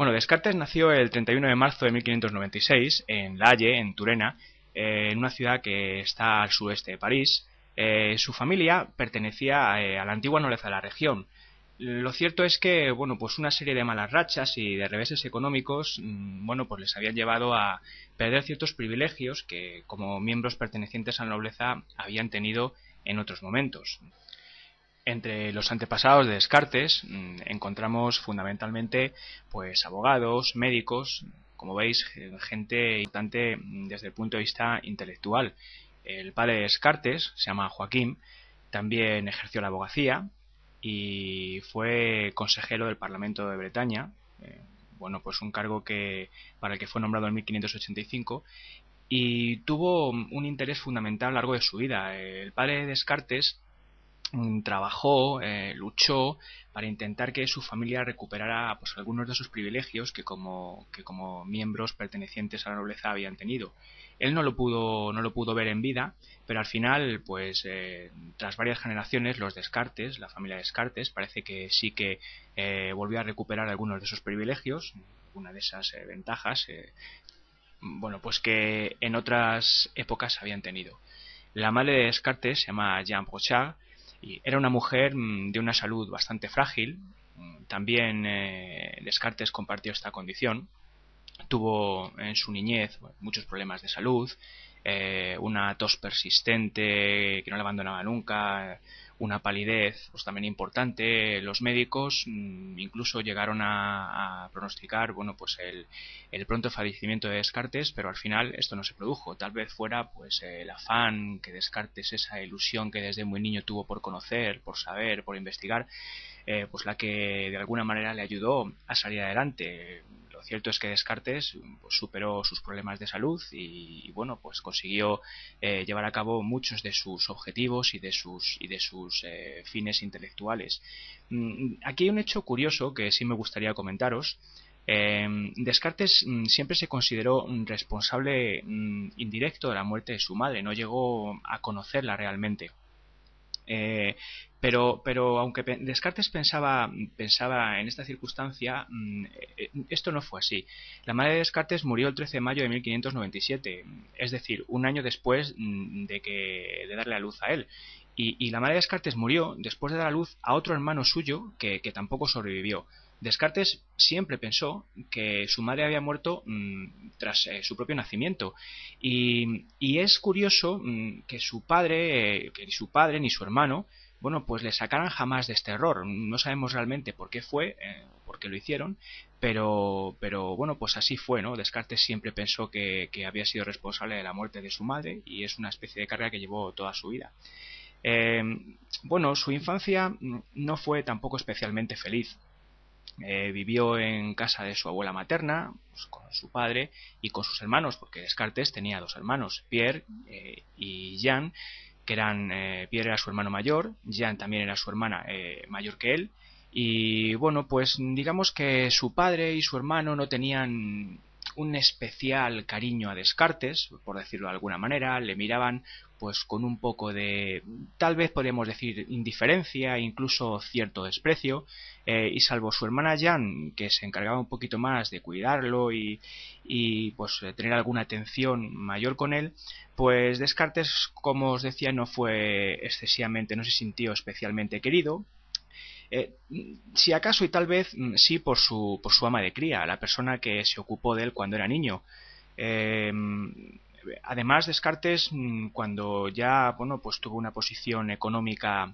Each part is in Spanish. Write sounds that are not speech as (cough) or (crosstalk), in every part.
Bueno, Descartes nació el 31 de marzo de 1596 en La Haye, en Turena, eh, en una ciudad que está al sueste de París. Eh, su familia pertenecía eh, a, la antigua nobleza de la región. Lo cierto es que, bueno, pues una serie de malas rachas y de reveses económicos, mm, bueno, pues les habían llevado a perder ciertos privilegios que como miembros pertenecientes a la nobleza habían tenido en otros momentos. Entre los antepasados de Descartes mm, encontramos fundamentalmente pues abogados, médicos, como veis, gente importante mm, desde el punto de vista intelectual. El padre de Descartes, se llama Joaquín, también ejerció la abogacía y fue consejero del Parlamento de Bretaña. Eh, bueno, pues un cargo que para el que fue nombrado en 1585 y tuvo un interés fundamental a lo largo de su vida. El padre de Descartes Mm, trabajó, eh, luchó para intentar que su familia recuperara pues, algunos de sus privilegios que como, que como miembros pertenecientes a la nobleza habían tenido. Él no lo pudo, no lo pudo ver en vida, pero al final, pues eh, tras varias generaciones, los Descartes, la familia Descartes, parece que sí que eh, volvió a recuperar algunos de sus privilegios, una de esas ventajas, bueno, pues que en otras épocas habían tenido. La madre de Descartes se llama Jean Brochard, y era una mujer mm, de una salud bastante frágil. También eh, Descartes compartió esta condición. Tuvo en su niñez muchos problemas de salud, eh, una tos persistente que no la abandonaba nunca, una palidez pues también importante los médicos mm, incluso llegaron a, pronosticar bueno pues el, pronto fallecimiento de Descartes pero al final esto no se produjo tal vez fuera pues el afán que Descartes esa ilusión que desde muy niño tuvo por conocer por saber por investigar eh, pues la que de alguna manera le ayudó a salir adelante lo cierto es que Descartes pues, superó sus problemas de salud y, bueno, pues consiguió eh, llevar a cabo muchos de sus objetivos y de sus, y de sus eh, fines intelectuales. Mm, aquí hay un hecho curioso que sí me gustaría comentaros. Em, Descartes mm, siempre se consideró mm, responsable indirecto de la muerte de su madre, no llegó a conocerla realmente. Eh, pero, pero aunque Descartes pensaba, pensaba en esta circunstancia, mm, eh, eh, esto no fue así. La madre de Descartes murió el 13 de mayo de 1597, mm, es decir, un año después mm, de, que, de darle a luz a él. Y, la madre de Descartes murió después de dar a luz a otro hermano suyo que, tampoco sobrevivió. Descartes siempre pensó que su madre había muerto tras eh, su propio nacimiento. Y, es curioso que su padre, que ni su padre ni su hermano, bueno, pues le sacarán jamás de este error. No sabemos realmente por qué fue, eh, por qué lo hicieron, pero, pero bueno, pues así fue, ¿no? Descartes siempre pensó que, había sido responsable de la muerte de su madre y es una especie de carga que llevó toda su vida. Eh, bueno, su infancia no fue tampoco especialmente feliz. Eh, vivió en casa de su abuela materna, pues, con su padre y con sus hermanos, porque Descartes tenía dos hermanos, Pierre eh, y Jean, que eran eh, Pierre era su hermano mayor, Jean también era su hermana eh, mayor que él, y bueno, pues digamos que su padre y su hermano no tenían un especial cariño a Descartes, por decirlo de alguna manera, le miraban pues con un poco de, tal vez podríamos decir, indiferencia, incluso cierto desprecio, eh, y salvo su hermana Jan, que se encargaba un poquito más de cuidarlo y, y pues tener alguna atención mayor con él, pues Descartes, como os decía, no fue excesivamente, no se sintió especialmente querido, eh, si acaso y tal vez mm, sí por su, por su ama de cría, la persona que se ocupó de él cuando era niño. Eh, además Descartes mm, cuando ya bueno pues tuvo una posición económica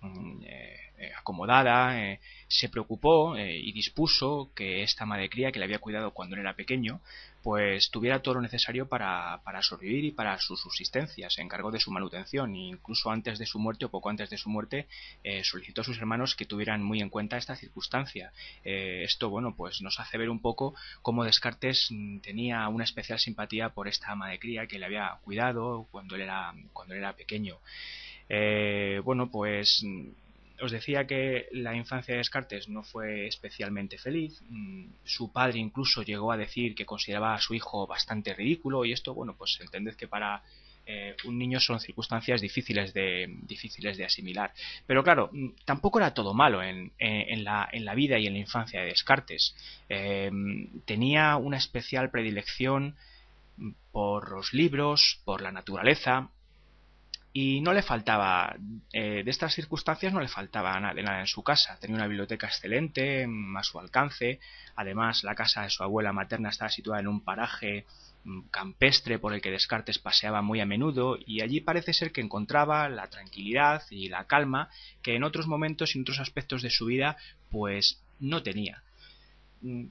mm, eh, eh, acomodada, eh, se preocupó eh, y dispuso que esta madre cría que le había cuidado cuando él era pequeño, pues tuviera todo lo necesario para, para sobrevivir y para su subsistencia. Se encargó de su manutención e incluso antes de su muerte o poco antes de su muerte solicitó a sus hermanos que tuvieran muy en cuenta esta circunstancia. esto, bueno, pues nos hace ver un poco cómo Descartes mm, tenía una especial simpatía por esta ama de cría que le había cuidado cuando él era, cuando era pequeño. bueno, pues mm, os decía que la infancia de Descartes no fue especialmente feliz. Mm, su padre incluso llegó a decir que consideraba a su hijo bastante ridículo y esto, bueno, pues entended que para eh, un niño son circunstancias difíciles de, difíciles de asimilar. Pero claro, mm, tampoco era todo malo eh, en, la, vida y en la infancia de Descartes. Eh, tenía una especial predilección por los libros, por la naturaleza, y no le faltaba, eh, de estas circunstancias no le faltaba nada, nada en su casa. Tenía una biblioteca excelente, mm, a su alcance. Además, la casa de su abuela materna estaba situada en un paraje mm, campestre por el que Descartes paseaba muy a menudo y allí parece ser que encontraba la tranquilidad y la calma que en otros momentos y en otros aspectos de su vida pues no tenía. Mm,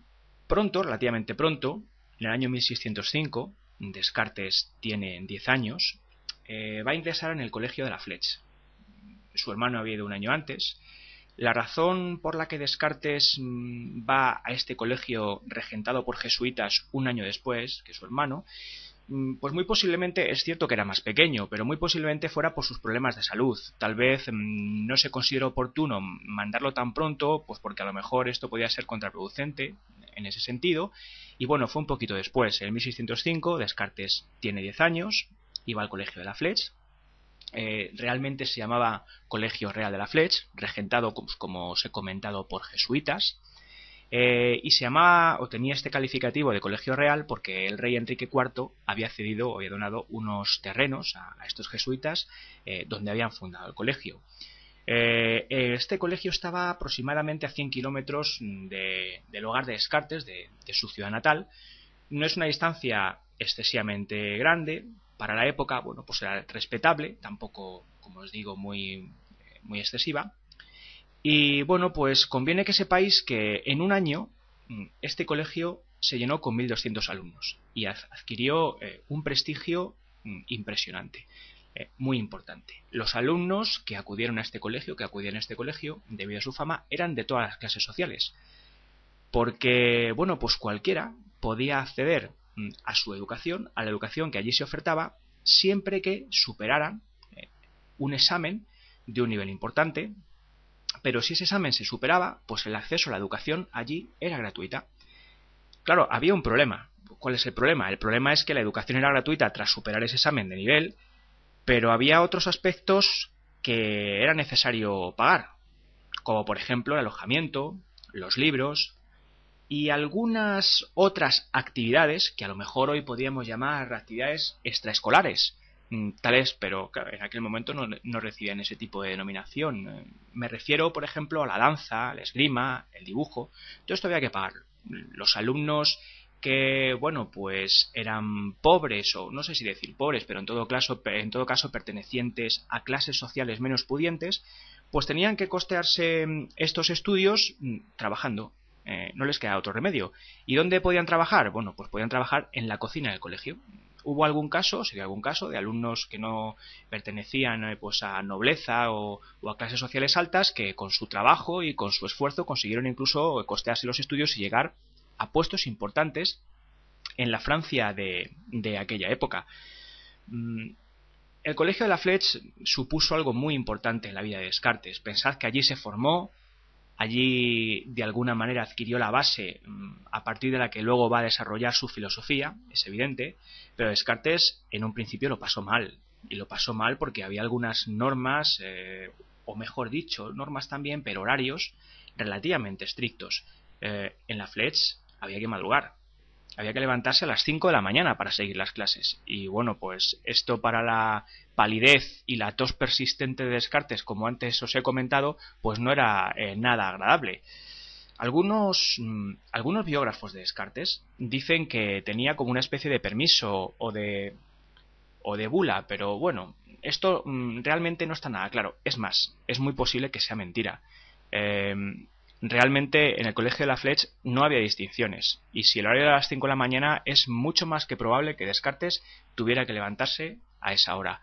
pronto, relativamente pronto, en el año 1605, Descartes tiene 10 años, eh, va a ingresar en el colegio de la Fletch. Su hermano había ido un año antes. La razón por la que Descartes mm, va a este colegio regentado por jesuitas un año después que su hermano, mm, pues muy posiblemente es cierto que era más pequeño, pero muy posiblemente fuera por sus problemas de salud. Tal vez mm, no se consideró oportuno mandarlo tan pronto, pues porque a lo mejor esto podía ser contraproducente en ese sentido. Y bueno, fue un poquito después, en 1605, Descartes tiene 10 años, iba al colegio de la Flech. Eh, realmente se llamaba Colegio Real de la Fletch, regentado, como, os he comentado, por jesuitas. Eh, y se llamaba o tenía este calificativo de colegio real porque el rey Enrique IV había cedido o había donado unos terrenos a, estos jesuitas eh, donde habían fundado el colegio. este colegio estaba aproximadamente a 100 kilómetros mm, del hogar de Descartes, de, de, su ciudad natal. No es una distancia excesivamente grande, para la época, bueno, pues era respetable, tampoco, como os digo, muy, muy excesiva. Y bueno, pues conviene que sepáis que en un año mm, este colegio se llenó con 1.200 alumnos y adquirió eh, un prestigio mm, impresionante, eh, muy importante. Los alumnos que acudieron a este colegio, que acudían a este colegio, debido a su fama, eran de todas las clases sociales. Porque, bueno, pues cualquiera podía acceder a su educación, a la educación que allí se ofertaba, siempre que superaran eh, un examen de un nivel importante, pero si ese examen se superaba, pues el acceso a la educación allí era gratuita. Claro, había un problema. ¿Cuál es el problema? El problema es que la educación era gratuita tras superar ese examen de nivel, pero había otros aspectos que era necesario pagar, como por ejemplo el alojamiento, los libros, y algunas otras actividades que a lo mejor hoy podríamos llamar actividades extraescolares. Mm, tales, pero en aquel momento no, recibían ese tipo de denominación. Eh, me refiero, por ejemplo, a la danza, al esgrima, el dibujo. Todo esto había que pagar. Los alumnos que, bueno, pues eran pobres, o no sé si decir pobres, pero en todo caso, en todo caso pertenecientes a clases sociales menos pudientes, pues tenían que costearse mm, estos estudios mm, trabajando, eh, no les queda otro remedio. ¿Y dónde podían trabajar? Bueno, pues podían trabajar en la cocina del colegio. Hubo algún caso, sería algún caso, de alumnos que no pertenecían eh, pues a nobleza o, a clases sociales altas que con su trabajo y con su esfuerzo consiguieron incluso costearse los estudios y llegar a puestos importantes en la Francia de, aquella época. Mm, el colegio de la Fletch supuso algo muy importante en la vida de Descartes. Pensad que allí se formó, Allí, de alguna manera, adquirió la base mm, a partir de la que luego va a desarrollar su filosofía, es evidente, pero Descartes en un principio lo pasó mal. Y lo pasó mal porque había algunas normas, eh, o mejor dicho, normas también, pero horarios relativamente estrictos. Eh, en la Fletch había que madrugar, había que levantarse a las 5 de la mañana para seguir las clases. Y bueno, pues esto para la palidez y la tos persistente de Descartes, como antes os he comentado, pues no era eh, nada agradable. Algunos, mm, algunos biógrafos de Descartes dicen que tenía como una especie de permiso o de, o de bula, pero bueno, esto mm, realmente no está nada claro. Es más, es muy posible que sea mentira. Em, realmente en el colegio de la Fletch no había distinciones. Y si el horario era las 5 de la mañana, es mucho más que probable que Descartes tuviera que levantarse a esa hora.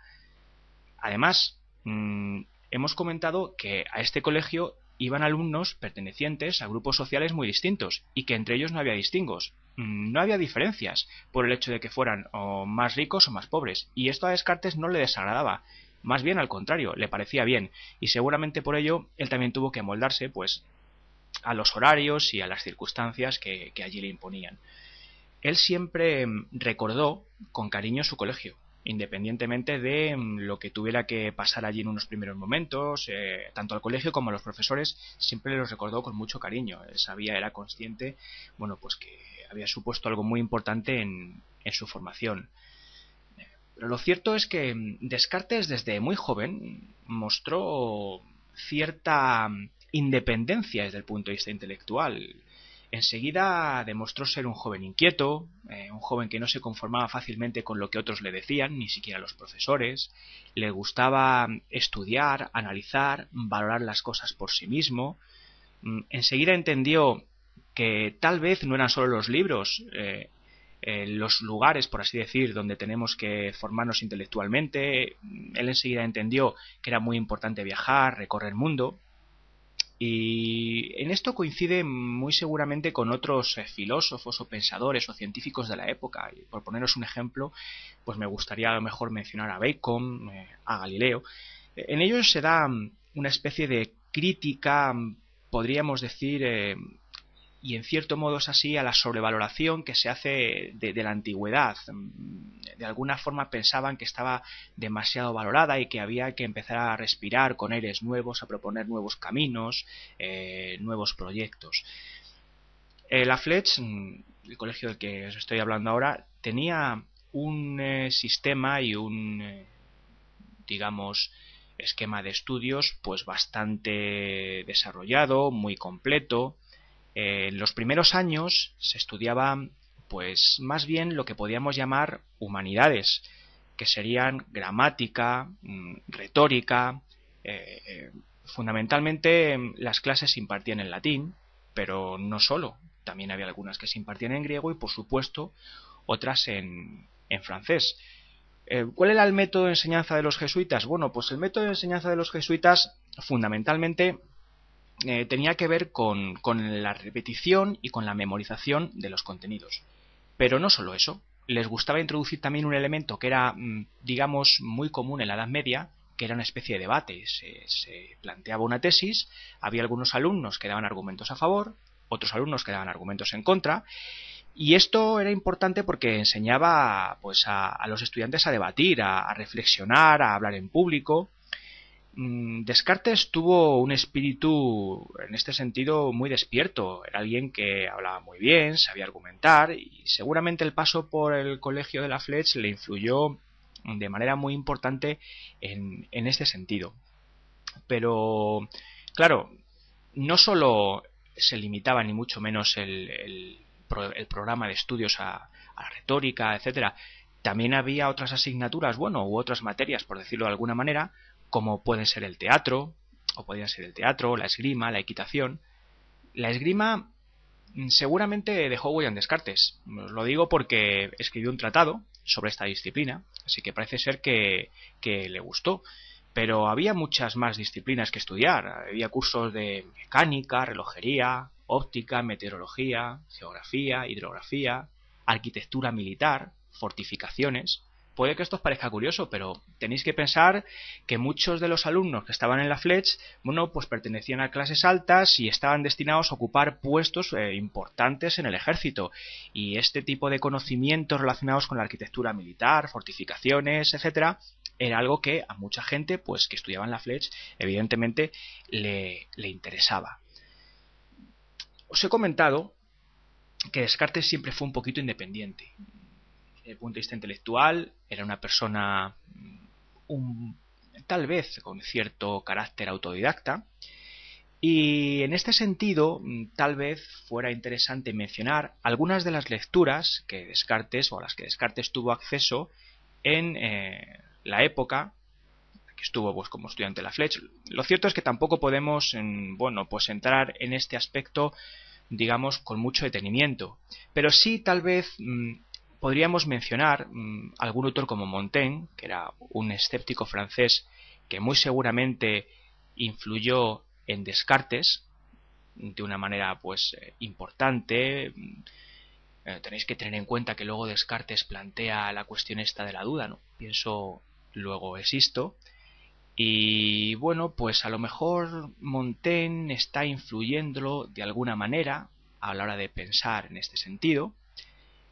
Además, mm, hemos comentado que a este colegio iban alumnos pertenecientes a grupos sociales muy distintos y que entre ellos no había distingos. Mm, no había diferencias por el hecho de que fueran o más ricos o más pobres, y esto a Descartes no le desagradaba, más bien al contrario, le parecía bien, y seguramente por ello él también tuvo que amoldarse, pues a los horarios y a las circunstancias que, allí le imponían. Él siempre mm, recordó con cariño su colegio, independientemente de mm, lo que tuviera que pasar allí en unos primeros momentos, eh, tanto al colegio como a los profesores, siempre los recordó con mucho cariño. Él sabía, era consciente, bueno, pues que había supuesto algo muy importante en, en su formación. Pero lo cierto es que mm, Descartes desde muy joven mostró cierta independencia desde el punto de vista intelectual. Enseguida demostró ser un joven inquieto, eh, un joven que no se conformaba fácilmente con lo que otros le decían, ni siquiera los profesores. Le gustaba mm, estudiar, analizar, valorar las cosas por sí mismo. Mm, enseguida entendió que tal vez no eran solo los libros, eh, eh, los lugares, por así decir, donde tenemos que formarnos intelectualmente. Mm, él enseguida entendió que era muy importante viajar, recorrer el mundo. Y en esto coincide muy seguramente con otros eh, filósofos o pensadores o científicos de la época. Y por poneros un ejemplo, pues me gustaría a lo mejor mencionar a Bacon, eh, a Galileo. En ellos se da mm, una especie de crítica, mm, podríamos decir, eh, y en cierto modo es así, a la sobrevaloración que se hace de la antigüedad. Mm, de alguna forma pensaban que estaba demasiado valorada y que había que empezar a respirar con eres nuevos, a proponer nuevos caminos, eh, nuevos proyectos. Eh, la Fletch, mm, el colegio del que os estoy hablando ahora, tenía un eh, sistema y un, digamos, esquema de estudios pues bastante desarrollado, muy completo. en los primeros años se estudiaba pues más bien lo que podíamos llamar humanidades, que serían gramática, mm, retórica, eh, eh, fundamentalmente mm, las clases se impartían en latín, pero no solo, también había algunas que se impartían en griego y por supuesto otras en, francés. Eh, ¿Cuál era el método de enseñanza de los jesuitas? Bueno, pues el método de enseñanza de los jesuitas fundamentalmente tenía que ver con la repetición y con la memorización de los contenidos. Pero no solo eso, les gustaba introducir también un elemento que era, mm, digamos, muy común en la Edad Media, que era una especie de debate. Se, planteaba una tesis, había algunos alumnos que daban argumentos a favor, otros alumnos que daban argumentos en contra, y esto era importante porque enseñaba pues, a, los estudiantes a debatir, a reflexionar, a hablar en público, Mm, Descartes tuvo un espíritu en este sentido muy despierto, era alguien que hablaba muy bien, sabía argumentar y seguramente el paso por el colegio de la Fletch le influyó de manera muy importante en, en este sentido. Pero, claro, no solo se limitaba ni mucho menos el, el, programa de estudios a, a la retórica, etcétera, también había otras asignaturas, bueno, u otras materias, por decirlo de alguna manera, como pueden ser el teatro, o podían ser el teatro, la esgrima, la equitación. La esgrima mm, seguramente dejó William Descartes. Descartes. Lo digo porque escribió un tratado sobre esta disciplina, así que parece ser que, que le gustó. Pero había muchas más disciplinas que estudiar. Había cursos de mecánica, relojería, óptica, meteorología, geografía, hidrografía, arquitectura militar, fortificaciones. Puede que esto os parezca curioso, pero tenéis que pensar que muchos de los alumnos que estaban en la FLECH bueno, pues pertenecían a clases altas y estaban destinados a ocupar puestos eh, importantes en el ejército. Y este tipo de conocimientos relacionados con la arquitectura militar, fortificaciones, etcétera, era algo que a mucha gente, pues que estudiaba en la FLECH evidentemente le, le interesaba. Os he comentado que Descartes siempre fue un poquito independiente desde punto de vista intelectual, era una persona mm, tal vez con cierto carácter autodidacta. Y en este sentido, mm, tal vez fuera interesante mencionar algunas de las lecturas que Descartes o a las que Descartes tuvo acceso en eh, la época que estuvo pues, como estudiante de la Fletch. Lo cierto es que tampoco podemos, bueno, pues entrar en este aspecto digamos, con mucho detenimiento. Pero sí, tal vez, mm, podríamos mencionar mm, algún autor como Montaigne, que era un escéptico francés que muy seguramente influyó en Descartes de una manera pues eh, importante. Mm, eh, tenéis que tener en cuenta que luego Descartes plantea la cuestión esta de la duda, ¿no? Pienso, luego existo. Y bueno, pues a lo mejor Montaigne está influyéndolo de alguna manera a la hora de pensar en este sentido.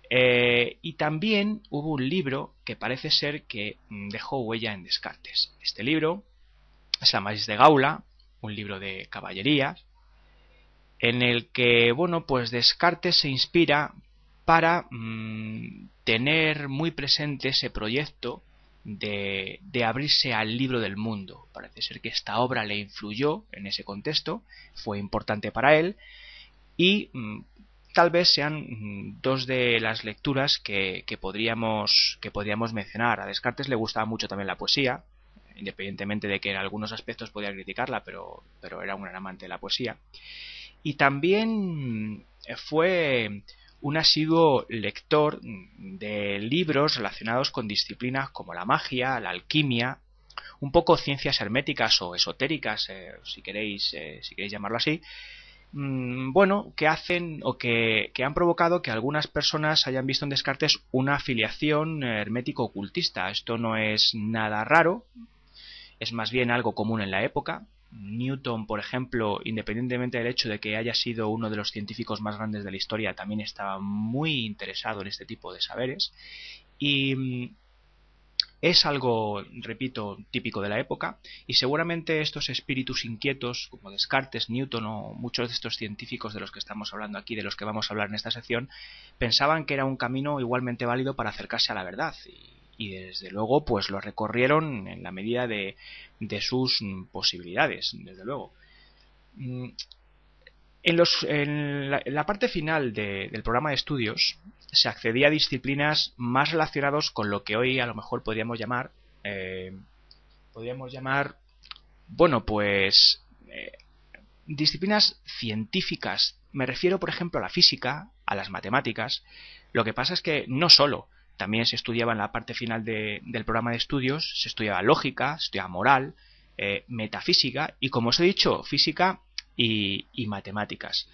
Eh, y también hubo un libro que parece ser que mm, dejó huella en Descartes. Este libro es Amadís de Gaula, un libro de caballerías, en el que, bueno, pues Descartes se inspira para mm, tener muy presente ese proyecto de, abrirse al libro del mundo. Parece ser que esta obra le influyó en ese contexto, fue importante para él, y mm, tal vez sean mm, dos de las lecturas que, podríamos, que mencionar. A Descartes le gustaba mucho también la poesía, independientemente de que en algunos aspectos podía criticarla, pero, pero era un gran amante de la poesía. Y también mm, fue un asiduo lector mm, de libros relacionados con disciplinas como la magia, la alquimia, un poco ciencias herméticas o esotéricas, eh, si, queréis, eh, si queréis llamarlo así, Mm, bueno, que hacen o que, que, han provocado que algunas personas hayan visto en Descartes una afiliación hermético-ocultista. Esto no es nada raro, es más bien algo común en la época. Newton, por ejemplo, independientemente del hecho de que haya sido uno de los científicos más grandes de la historia, también estaba muy interesado en este tipo de saberes. Y mm, es algo, repito, típico de la época y seguramente estos espíritus inquietos, como Descartes, Newton o muchos de estos científicos de los que estamos hablando aquí, de los que vamos a hablar en esta sección, pensaban que era un camino igualmente válido para acercarse a la verdad y desde luego pues lo recorrieron en la medida de, de sus posibilidades, desde luego. Mm, en, la, parte final del programa de estudios se accedía a disciplinas más relacionadas con lo que hoy a lo mejor podríamos llamar, eh, podríamos llamar, bueno, pues eh, disciplinas científicas. Me refiero, por ejemplo, a la física, a las matemáticas. Lo que pasa es que no solo, también se estudiaba en la parte final del programa de estudios, se estudiaba lógica, se estudiaba moral, eh, metafísica y, como os he dicho, física y, matemáticas.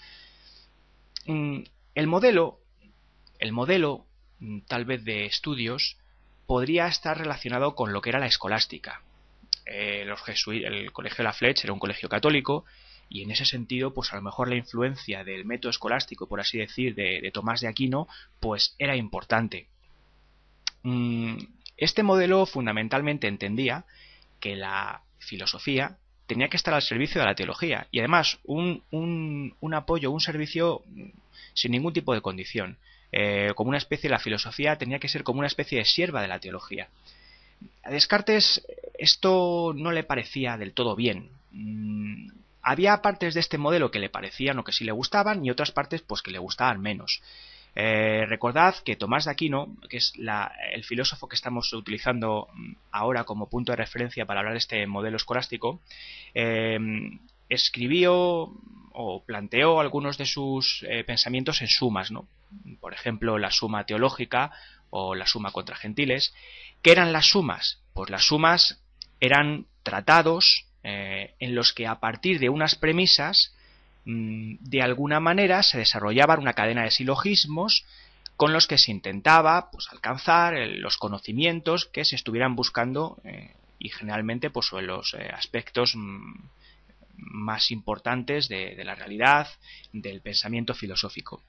Mm, el modelo, el modelo mm, tal vez de estudios, podría estar relacionado con lo que era la escolástica. Eh, los el colegio la Fletch era un colegio católico y en ese sentido, pues a lo mejor la influencia del método escolástico, por así decir, de, Tomás de Aquino, pues era importante. Mm, este modelo fundamentalmente entendía que la filosofía tenía que estar al servicio de la teología y además un, un, apoyo, un servicio sin ningún tipo de condición. Eh, como una especie, de la filosofía tenía que ser como una especie de sierva de la teología. A Descartes esto no le parecía del todo bien. Mm, había partes de este modelo que le parecían o que sí le gustaban y otras partes pues que le gustaban menos. Eh, recordad que Tomás de Aquino, que es el filósofo que estamos utilizando mm, ahora como punto de referencia para hablar de este modelo escolástico, em, escribió o planteó algunos de sus eh, pensamientos en sumas, ¿no? por ejemplo la suma teológica o la suma contra gentiles. ¿Qué eran las sumas? Pues las sumas eran tratados eh, en los que a partir de unas premisas Mm, de alguna manera se desarrollaba una cadena de silogismos con los que se intentaba pues, alcanzar eh, los conocimientos que se estuvieran buscando eh, y generalmente pues, sobre los eh, aspectos mm, más importantes de la realidad, del pensamiento filosófico.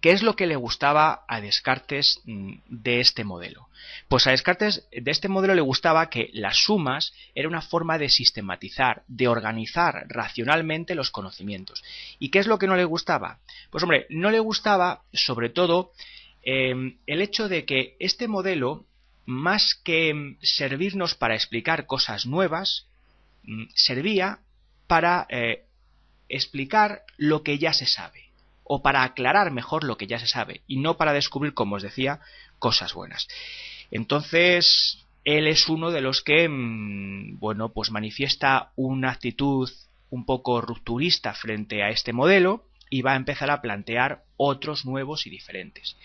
¿Qué es lo que le gustaba a Descartes mm, de este modelo? Pues a Descartes de este modelo le gustaba que las sumas era una forma de sistematizar, de organizar racionalmente los conocimientos. ¿Y qué es lo que no le gustaba? Pues hombre, no le gustaba sobre todo em, el hecho de que este modelo, más que em, servirnos para explicar cosas nuevas, mm, servía para eh, explicar lo que ya se sabe o para aclarar mejor lo que ya se sabe y no para descubrir, como os decía, cosas buenas. Entonces, él es uno de los que, mm, bueno, pues manifiesta una actitud un poco rupturista frente a este modelo y va a empezar a plantear otros nuevos y diferentes.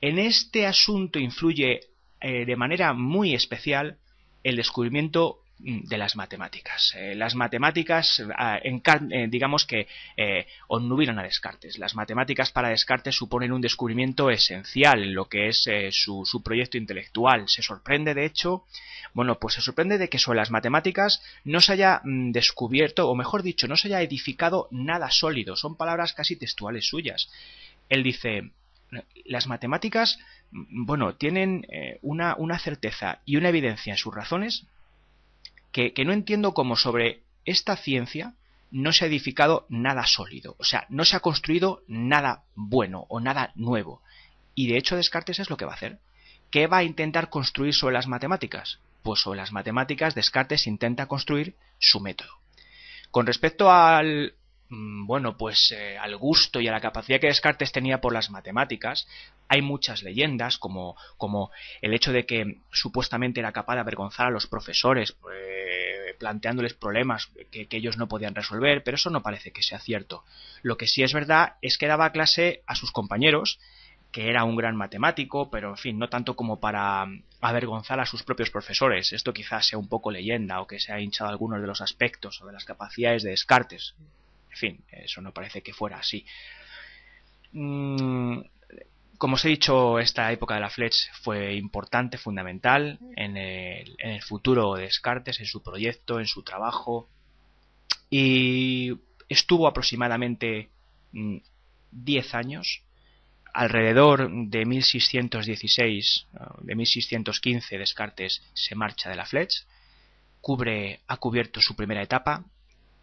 En este asunto influye eh, de manera muy especial el descubrimiento Mm, de las matemáticas. Eh, las matemáticas, ah, eh, digamos que eh, a Descartes. Las matemáticas para Descartes suponen un descubrimiento esencial en lo que es eh, su, su, proyecto intelectual. Se sorprende, de hecho, bueno, pues se sorprende de que sobre las matemáticas no se haya mm, descubierto, o mejor dicho, no se haya edificado nada sólido. Son palabras casi textuales suyas. Él dice, las matemáticas, mm, bueno, tienen una, una certeza y una evidencia en sus razones que, no entiendo cómo sobre esta ciencia no se ha edificado nada sólido, o sea, no se ha construido nada bueno o nada nuevo. Y de hecho Descartes es lo que va a hacer. ¿Qué va a intentar construir sobre las matemáticas? Pues sobre las matemáticas Descartes intenta construir su método. Con respecto al mm, bueno, pues eh, al gusto y a la capacidad que Descartes tenía por las matemáticas, hay muchas leyendas como como el hecho de que supuestamente era capaz de avergonzar a los profesores, pues, planteándoles problemas que, ellos no podían resolver, pero eso no parece que sea cierto. Lo que sí es verdad es que daba clase a sus compañeros, que era un gran matemático, pero en fin, no tanto como para avergonzar a sus propios profesores. Esto quizás sea un poco leyenda o que se ha hinchado algunos de los aspectos o de las capacidades de Descartes. En fin, eso no parece que fuera así. Mm, como os he dicho, esta época de la Fletch fue importante, fundamental en el, futuro de Descartes, en su proyecto, en su trabajo. Y estuvo aproximadamente 10 mm, años, alrededor de 1616, de 1615, Descartes se marcha de la Fletch, cubre, ha cubierto su primera etapa,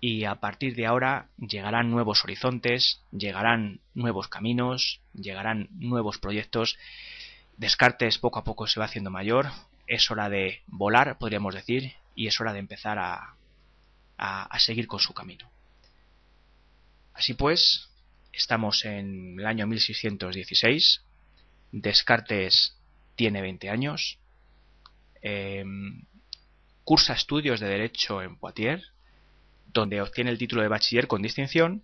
y a partir de ahora llegarán nuevos horizontes, llegarán nuevos caminos, llegarán nuevos proyectos. Descartes poco a poco se va haciendo mayor, es hora de volar, podríamos decir, y es hora de empezar a, seguir con su camino. Así pues, estamos en el año 1616, Descartes tiene 20 años, em, cursa estudios de Derecho en Poitiers, donde obtiene el título de bachiller con distinción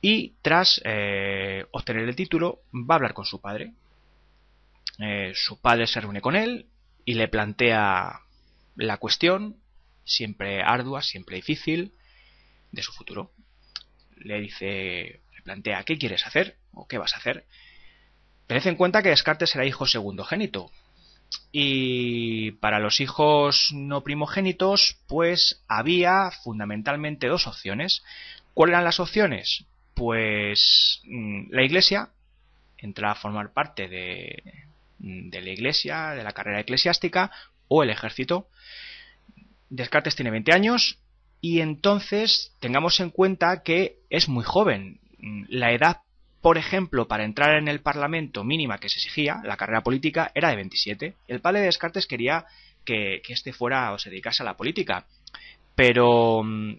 y tras eh, obtener el título va a hablar con su padre. Eh, su padre se reúne con él y le plantea la cuestión, siempre ardua, siempre difícil, de su futuro. Le dice, le plantea, ¿qué quieres hacer? ¿O qué vas a hacer? Tened en cuenta que Descartes será hijo segundo y para los hijos no primogénitos, pues había fundamentalmente dos opciones. ¿Cuáles eran las opciones? Pues mm, la iglesia entrar a formar parte de, mm, de la iglesia, de la carrera eclesiástica, o el ejército. Descartes tiene 20 años y entonces tengamos en cuenta que es muy joven. Mm, la edad por ejemplo, para entrar en el Parlamento mínima que se exigía, la carrera política, era de 27. El padre de Descartes quería que, éste este fuera o se dedicase a la política. Pero, mm,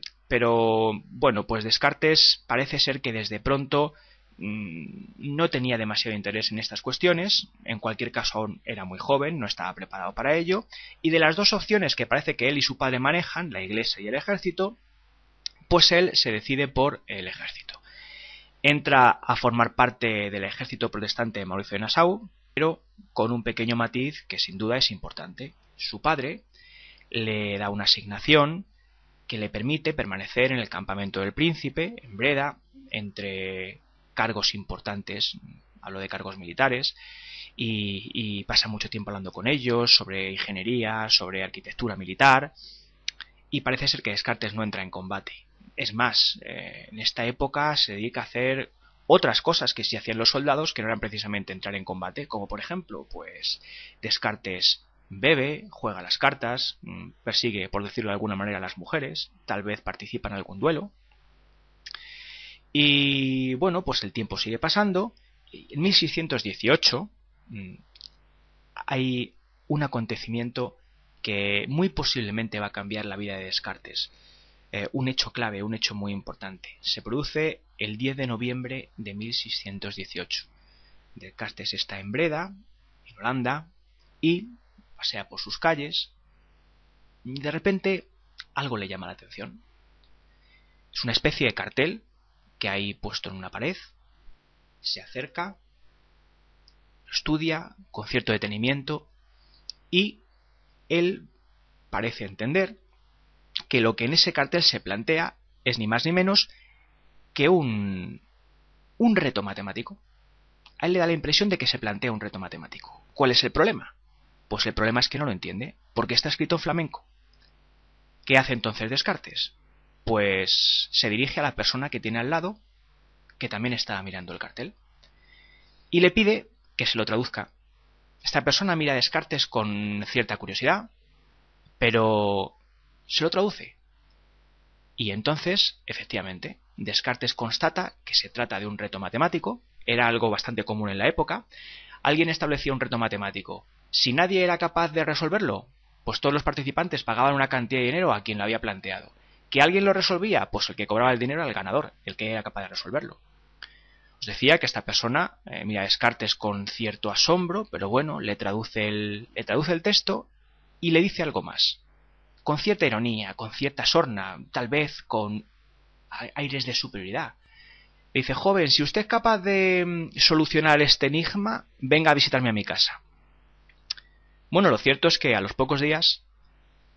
bueno, pues Descartes parece ser que desde pronto mm, no tenía demasiado interés en estas cuestiones, en cualquier caso aún era muy joven, no estaba preparado para ello, y de las dos opciones que parece que él y su padre manejan, la iglesia y el ejército, pues él se decide por el ejército. Entra a formar parte del ejército protestante de Mauricio de Nassau, pero con un pequeño matiz que sin duda es importante. Su padre le da una asignación que le permite permanecer en el campamento del príncipe, en Breda, entre cargos importantes, hablo de cargos militares, y, y, pasa mucho tiempo hablando con ellos sobre ingeniería, sobre arquitectura militar, y parece ser que Descartes no entra en combate. Es más, eh, en esta época se dedica a hacer otras cosas que si hacían los soldados que no eran precisamente entrar en combate, como por ejemplo, pues Descartes bebe, juega las cartas, mm, persigue, por decirlo de alguna manera, a las mujeres, tal vez participa en algún duelo. Y bueno, pues el tiempo sigue pasando. En 1618 mm, hay un acontecimiento que muy posiblemente va a cambiar la vida de Descartes. Eh, un hecho clave, un hecho muy importante. Se produce el 10 de noviembre de 1618. Descartes está en Breda, en Holanda, y pasea por sus calles. Y de repente algo le llama la atención. Es una especie de cartel que hay puesto en una pared. Se acerca, estudia con cierto detenimiento y él parece entender que lo que en ese cartel se plantea es ni más ni menos que un, un reto matemático. A él le da la impresión de que se plantea un reto matemático. ¿Cuál es el problema? Pues el problema es que no lo entiende, porque está escrito en flamenco. ¿Qué hace entonces Descartes? Pues se dirige a la persona que tiene al lado, que también está mirando el cartel, y le pide que se lo traduzca. Esta persona mira a Descartes con cierta curiosidad, pero se lo traduce. Y entonces, efectivamente, Descartes constata que se trata de un reto matemático, era algo bastante común en la época, alguien establecía un reto matemático. Si nadie era capaz de resolverlo, pues todos los participantes pagaban una cantidad de dinero a quien lo había planteado. ¿Que alguien lo resolvía? Pues el que cobraba el dinero era el ganador, el que era capaz de resolverlo. Os decía que esta persona eh, mira Descartes con cierto asombro, pero bueno, le traduce, le traduce el texto y le dice algo más con cierta ironía, con cierta sorna, tal vez con aires de superioridad. Le dice, joven, si usted es capaz de mm, solucionar este enigma, venga a visitarme a mi casa. Bueno, lo cierto es que a los pocos días,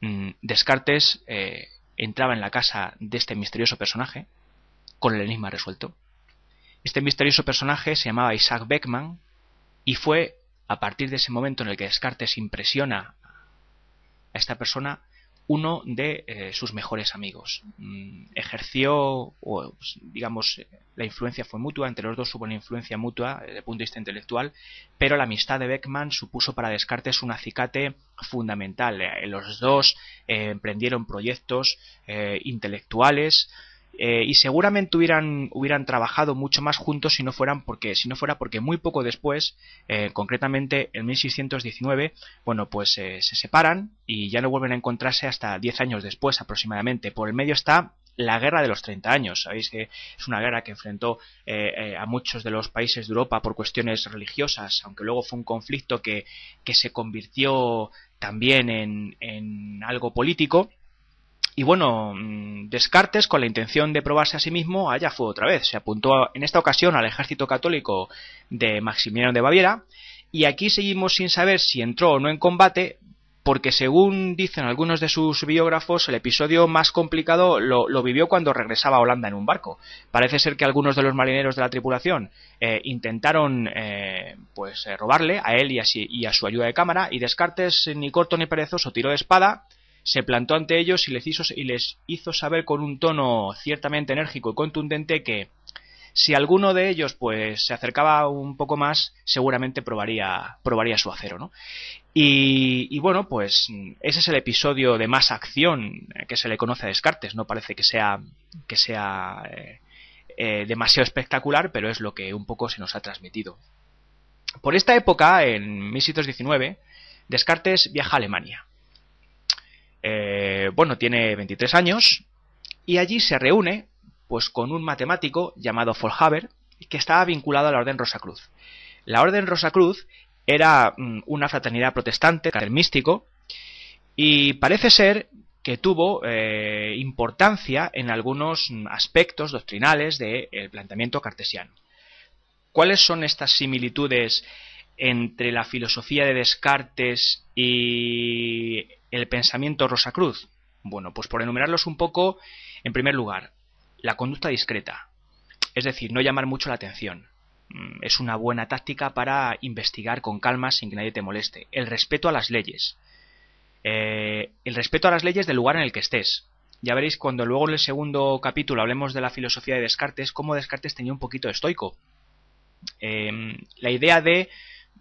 mm, Descartes eh, entraba en la casa de este misterioso personaje, con el enigma resuelto. Este misterioso personaje se llamaba Isaac Beckman y fue a partir de ese momento en el que Descartes impresiona a esta persona uno de eh, sus mejores amigos. Mm, ejerció, pues, digamos, eh, la influencia fue mutua, entre los dos hubo una influencia mutua eh, desde el punto de vista intelectual, pero la amistad de Beckman supuso para Descartes un acicate fundamental. Los dos emprendieron proyectos intelectuales, eh, y seguramente hubieran, hubieran trabajado mucho más juntos si no fueran porque si no fuera porque muy poco después eh, concretamente en 1619 bueno pues eh, se separan y ya no vuelven a encontrarse hasta 10 años después aproximadamente por el medio está la guerra de los 30 años. Sabéis que es una guerra que enfrentó a muchos de los países de Europa por cuestiones religiosas, aunque luego fue un conflicto que, que se convirtió también en, en algo político. Y bueno, mm, Descartes, con la intención de probarse a sí mismo, allá fue otra vez. Se apuntó en esta ocasión al ejército católico de Maximiliano de Baviera, y aquí seguimos sin saber si entró o no en combate, porque según dicen algunos de sus biógrafos, el episodio más complicado lo, vivió cuando regresaba a Holanda en un barco. Parece ser que algunos de los marineros de la tripulación eh, intentaron eh, pues eh, robarle a él y y a su ayuda de cámara, y Descartes, ni corto ni perezoso, tiró de espada se plantó ante ellos y les hizo, y les hizo saber con un tono ciertamente enérgico y contundente que si alguno de ellos pues se acercaba un poco más, seguramente probaría, probaría su acero, ¿no? Y, bueno, pues ese es el episodio de más acción que se le conoce a Descartes. No parece que sea que sea eh, eh, demasiado espectacular, pero es lo que un poco se nos ha transmitido. Por esta época, en 1619, Descartes viaja a Alemania eh, bueno, tiene 23 años y allí se reúne pues con un matemático llamado Folhaber que estaba vinculado a la Orden Rosacruz. La Orden Rosacruz era mm, una fraternidad protestante, carácter y parece ser que tuvo eh, importancia en algunos aspectos doctrinales del planteamiento cartesiano. ¿Cuáles son estas similitudes entre la filosofía de Descartes y el pensamiento Rosacruz? Bueno, pues por enumerarlos un poco, en primer lugar, la conducta discreta, es decir, no llamar mucho la atención. Mm, es una buena táctica para investigar con calma sin que nadie te moleste. El respeto a las leyes. Eh, el respeto a las leyes del lugar en el que estés. Ya veréis cuando luego en el segundo capítulo hablemos de la filosofía de Descartes, cómo Descartes tenía un poquito estoico. Em, la idea de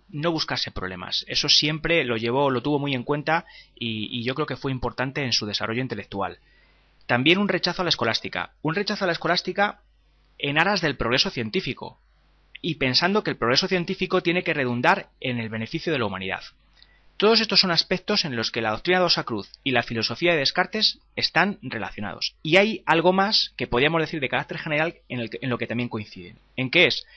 no buscarse problemas. Eso siempre lo llevó, lo tuvo muy en cuenta y, yo creo que fue importante en su desarrollo intelectual. También un rechazo a la escolástica. Un rechazo a la escolástica en aras del progreso científico y pensando que el progreso científico tiene que redundar en el beneficio de la humanidad. Todos estos son aspectos en los que la doctrina de Osa Cruz y la filosofía de Descartes están relacionados. Y hay algo más que podríamos decir de carácter general en, lo que también coinciden, en qué es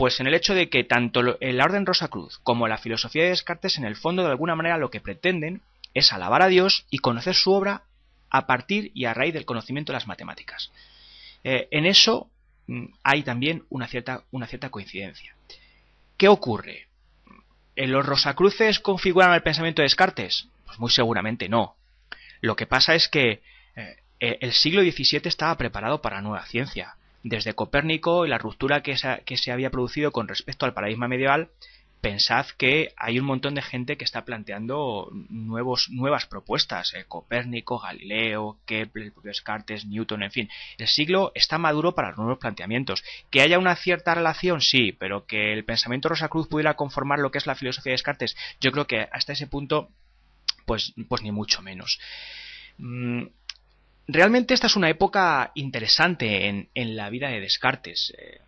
pues en el hecho de que tanto el Orden Rosacruz como la filosofía de Descartes en el fondo de alguna manera lo que pretenden es alabar a Dios y conocer su obra a partir y a raíz del conocimiento de las matemáticas. Eh, en eso mm, hay también una cierta, una cierta coincidencia. ¿Qué ocurre? ¿Los Rosacruces configuran el pensamiento de Descartes? Pues muy seguramente no. Lo que pasa es que eh, el siglo XVII estaba preparado para nueva ciencia. Desde Copérnico y la ruptura que, que se había producido con respecto al paradigma medieval, pensad que hay un montón de gente que está planteando nuevos, nuevas propuestas. Eh, Copérnico, Galileo, Kepler, Descartes, Newton, en fin. El siglo está maduro para los nuevos planteamientos. Que haya una cierta relación, sí, pero que el pensamiento de Rosa Cruz pudiera conformar lo que es la filosofía de Descartes, yo creo que hasta ese punto, pues, pues ni mucho menos. Mm, Realmente esta es una época interesante en, la vida de Descartes. Eh,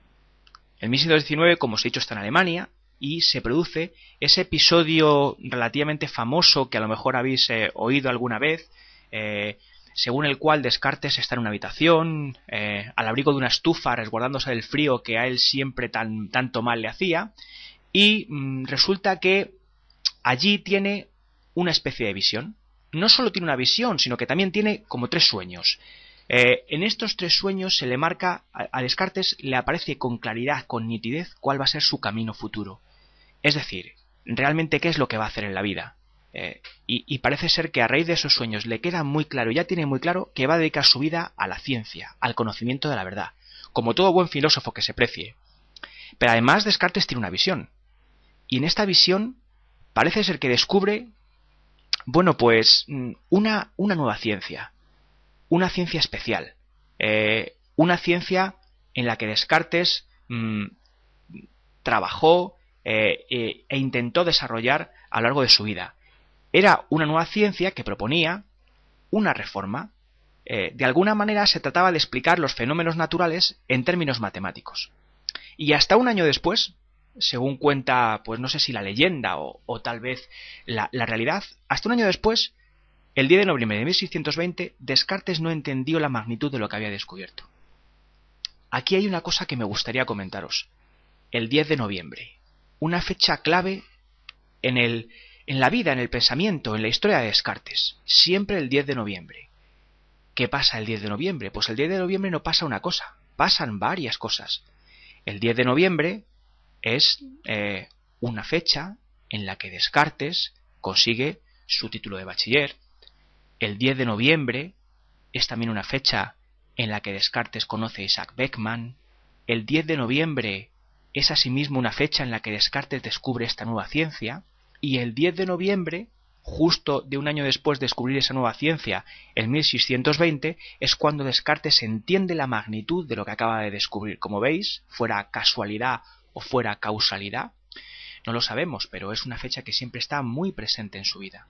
en 1619, como os he dicho, está en Alemania y se produce ese episodio relativamente famoso que a lo mejor habéis eh, oído alguna vez, eh, según el cual Descartes está en una habitación, al abrigo de una estufa, resguardándose del frío que a él siempre tan, tanto mal le hacía, y mm, resulta que allí tiene una especie de visión no solo tiene una visión, sino que también tiene como tres sueños. Eh, en estos tres sueños se le marca, a, Descartes le aparece con claridad, con nitidez, cuál va a ser su camino futuro. Es decir, realmente qué es lo que va a hacer en la vida. Eh, y, y, parece ser que a raíz de esos sueños le queda muy claro, ya tiene muy claro, que va a dedicar su vida a la ciencia, al conocimiento de la verdad, como todo buen filósofo que se precie. Pero además Descartes tiene una visión. Y en esta visión parece ser que descubre bueno, pues mm, una, nueva ciencia, una ciencia especial, eh, una ciencia en la que Descartes mm, trabajó eh, eh, e intentó desarrollar a lo largo de su vida. Era una nueva ciencia que proponía una reforma. de alguna manera se trataba de explicar los fenómenos naturales en términos matemáticos. Y hasta un año después, según cuenta, pues no sé si la leyenda o, tal vez la, realidad, hasta un año después, el 10 de noviembre de 1620, Descartes no entendió la magnitud de lo que había descubierto. Aquí hay una cosa que me gustaría comentaros. El 10 de noviembre, una fecha clave en, el, en la vida, en el pensamiento, en la historia de Descartes. Siempre el 10 de noviembre. ¿Qué pasa el 10 de noviembre? Pues el 10 de noviembre no pasa una cosa, pasan varias cosas. El 10 de noviembre, es eh, una fecha en la que Descartes consigue su título de bachiller. El 10 de noviembre es también una fecha en la que Descartes conoce a Isaac Beckman. El 10 de noviembre es asimismo una fecha en la que Descartes descubre esta nueva ciencia. Y el 10 de noviembre, justo de un año después de descubrir esa nueva ciencia, en 1620, es cuando Descartes entiende la magnitud de lo que acaba de descubrir. Como veis, fuera casualidad o fuera causalidad? No lo sabemos, pero es una fecha que siempre está muy presente en su vida.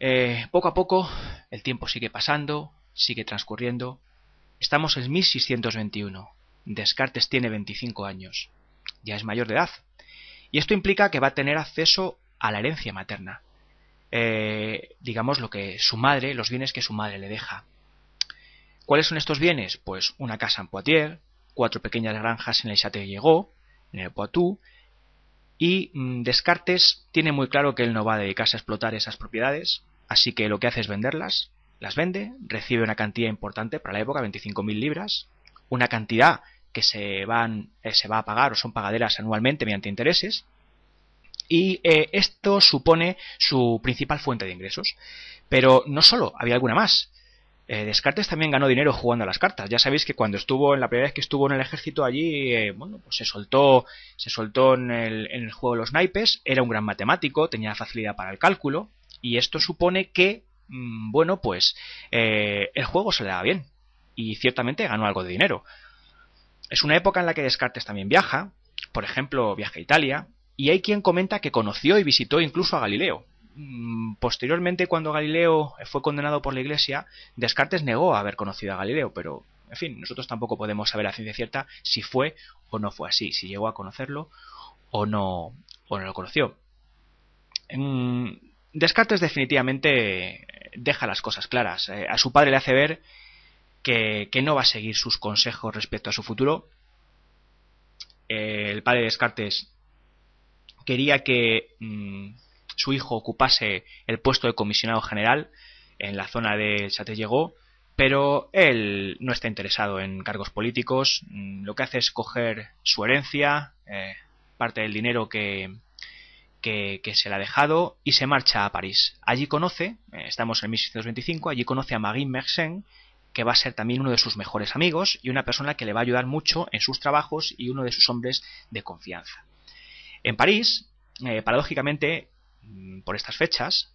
Eh, poco a poco, el tiempo sigue pasando, sigue transcurriendo. Estamos en 1621. Descartes tiene 25 años. Ya es mayor de edad. Y esto implica que va a tener acceso a la herencia materna. Eh, digamos lo que su madre, los bienes que su madre le deja. ¿Cuáles son estos bienes? Pues una casa en Poitiers, cuatro pequeñas granjas en el llegó, en el Poitou, y mm, Descartes tiene muy claro que él no va a dedicarse a explotar esas propiedades, así que lo que hace es venderlas, las vende, recibe una cantidad importante para la época, 25.000 libras, una cantidad que se, van, eh, se va a pagar o son pagaderas anualmente mediante intereses, y eh, esto supone su principal fuente de ingresos. Pero no solo, había alguna más. Eh, Descartes también ganó dinero jugando a las cartas. Ya sabéis que cuando estuvo, en la primera vez que estuvo en el ejército allí, eh, bueno, pues se soltó, se soltó en el, juego de los naipes, era un gran matemático, tenía facilidad para el cálculo, y esto supone que, mm, bueno, pues eh, el juego se le da bien, y ciertamente ganó algo de dinero. Es una época en la que Descartes también viaja, por ejemplo, viaja a Italia, y hay quien comenta que conoció y visitó incluso a Galileo, Mm, posteriormente, cuando Galileo fue condenado por la Iglesia, Descartes negó haber conocido a Galileo, pero, en fin, nosotros tampoco podemos saber a ciencia cierta si fue o no fue así, si llegó a conocerlo o no, o lo conoció. Descartes definitivamente deja las cosas claras. Eh, a su padre le hace ver que, que no va a seguir sus consejos respecto a su futuro. Eh, el padre de Descartes quería que mm, su hijo ocupase el puesto de comisionado general en la zona de llegó pero él no está interesado en cargos políticos, mm, lo que hace es coger su herencia, eh, parte del dinero que, que, se le ha dejado, y se marcha a París. Allí conoce, eh, estamos en 1625, allí conoce a Marie Mersenne, que va a ser también uno de sus mejores amigos y una persona que le va a ayudar mucho en sus trabajos y uno de sus hombres de confianza. En París, eh, paradójicamente, Mm, por estas fechas,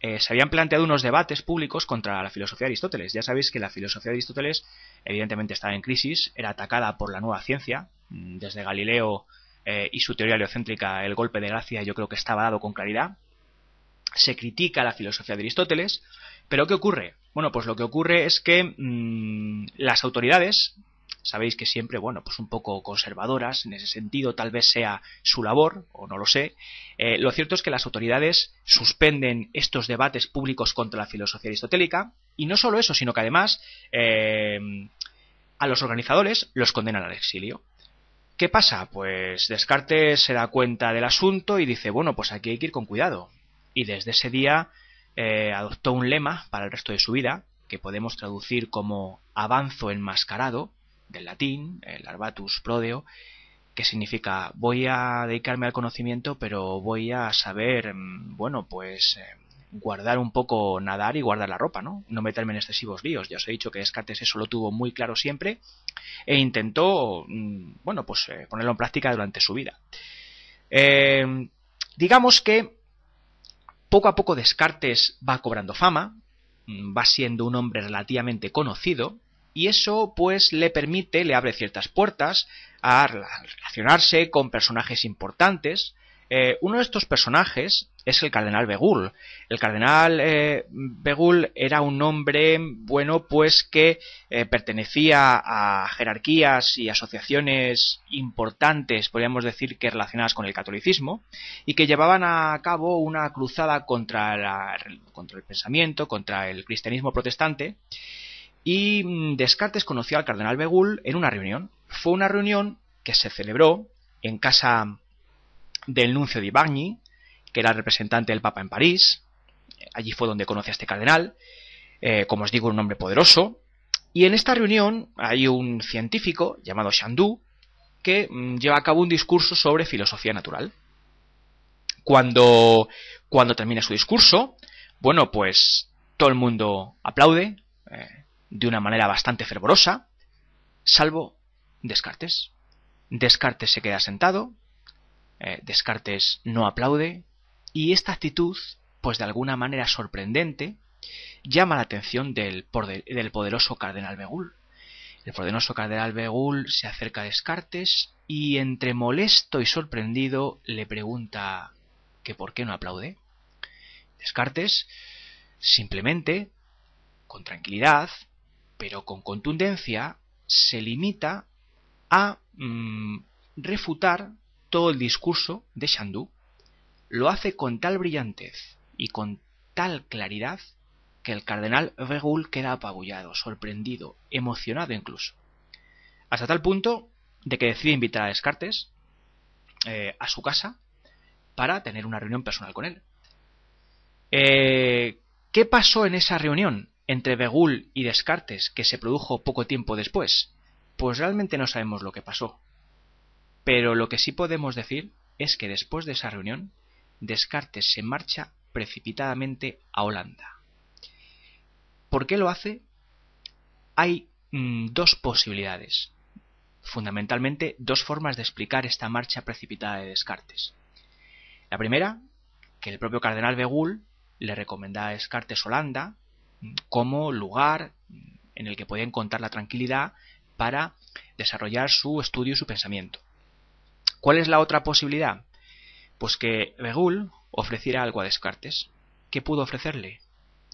eh, se habían planteado unos debates públicos contra la filosofía de Aristóteles. Ya sabéis que la filosofía de Aristóteles evidentemente estaba en crisis, era atacada por la nueva ciencia, mm, desde Galileo eh, y su teoría heliocéntrica, el golpe de gracia yo creo que estaba dado con claridad. Se critica la filosofía de Aristóteles, pero ¿qué ocurre? Bueno, pues lo que ocurre es que mm, las autoridades sabéis que siempre, bueno, pues un poco conservadoras, en ese sentido tal vez sea su labor, o no lo sé. Eh, lo cierto es que las autoridades suspenden estos debates públicos contra la filosofía aristotélica, y no solo eso, sino que además eh, a los organizadores los condenan al exilio. ¿Qué pasa? Pues Descartes se da cuenta del asunto y dice, bueno, pues aquí hay que ir con cuidado. Y desde ese día eh, adoptó un lema para el resto de su vida, que podemos traducir como avanzo enmascarado, del latín, el arbatus prodeo, que significa voy a dedicarme al conocimiento, pero voy a saber, mm, bueno, pues eh, guardar un poco, nadar y guardar la ropa, ¿no? No meterme en excesivos líos. Ya os he dicho que Descartes eso lo tuvo muy claro siempre e intentó, mm, bueno, pues eh, ponerlo en práctica durante su vida. Eh, digamos que poco a poco Descartes va cobrando fama, mm, va siendo un hombre relativamente conocido, y eso pues le permite, le abre ciertas puertas a relacionarse con personajes importantes. Eh, uno de estos personajes es el cardenal Begul. El cardenal eh, Begul era un hombre, bueno, pues que eh, pertenecía a jerarquías y asociaciones importantes, podríamos decir que relacionadas con el catolicismo, y que llevaban a cabo una cruzada contra, contra el pensamiento, contra el cristianismo protestante, y mm, Descartes conoció al cardenal Begul en una reunión. Fue una reunión que se celebró en casa del nuncio de Ibagni, que era representante del Papa en París. Allí fue donde conoce a este cardenal. Eh, como os digo, un hombre poderoso. Y en esta reunión hay un científico llamado Chandu, que mm, lleva a cabo un discurso sobre filosofía natural. Cuando, cuando termina su discurso, bueno, pues todo el mundo aplaude, eh, de una manera bastante fervorosa, salvo Descartes. Descartes se queda sentado, eh, Descartes no aplaude, y esta actitud, pues de alguna manera sorprendente, llama la atención del, del poderoso cardenal Begul. El poderoso cardenal Begul se acerca a Descartes y entre molesto y sorprendido le pregunta que por qué no aplaude. Descartes simplemente, con tranquilidad, pero con contundencia, se limita a mm, refutar todo el discurso de Chandú. Lo hace con tal brillantez y con tal claridad que el cardenal Regul queda apabullado, sorprendido, emocionado incluso. Hasta tal punto de que decide invitar a Descartes eh, a su casa para tener una reunión personal con él. Eh, ¿Qué pasó en esa reunión? entre Begul y Descartes que se produjo poco tiempo después, pues realmente no sabemos lo que pasó. Pero lo que sí podemos decir es que después de esa reunión, Descartes se marcha precipitadamente a Holanda. ¿Por qué lo hace? Hay mm, dos posibilidades, fundamentalmente dos formas de explicar esta marcha precipitada de Descartes. La primera, que el propio cardenal Begul le recomendaba a Descartes Holanda como lugar en el que podía encontrar la tranquilidad para desarrollar su estudio y su pensamiento. ¿Cuál es la otra posibilidad? Pues que Begul ofreciera algo a Descartes. ¿Qué pudo ofrecerle?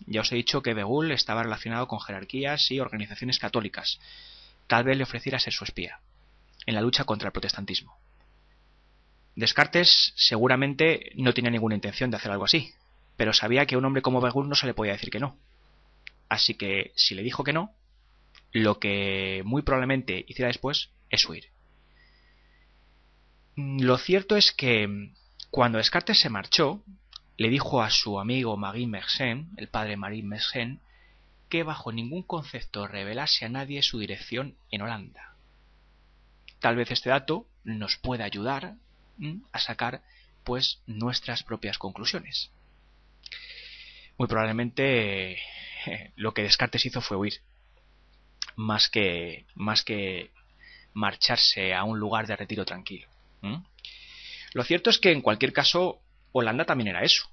Ya os he dicho que Begul estaba relacionado con jerarquías y organizaciones católicas. Tal vez le ofreciera ser su espía, en la lucha contra el protestantismo. Descartes seguramente no tenía ninguna intención de hacer algo así, pero sabía que a un hombre como Begul no se le podía decir que no. Así que si le dijo que no, lo que muy probablemente hiciera después es huir. Mm, lo cierto es que mm, cuando Descartes se marchó, le dijo a su amigo Marie Mersenne, el padre Marie Mersenne, que bajo ningún concepto revelase a nadie su dirección en Holanda. Tal vez este dato nos pueda ayudar mm, a sacar pues nuestras propias conclusiones. Muy probablemente (laughs) lo que Descartes hizo fue huir, más que, más que marcharse a un lugar de retiro tranquilo. Lo cierto es que en cualquier caso, Holanda también era eso.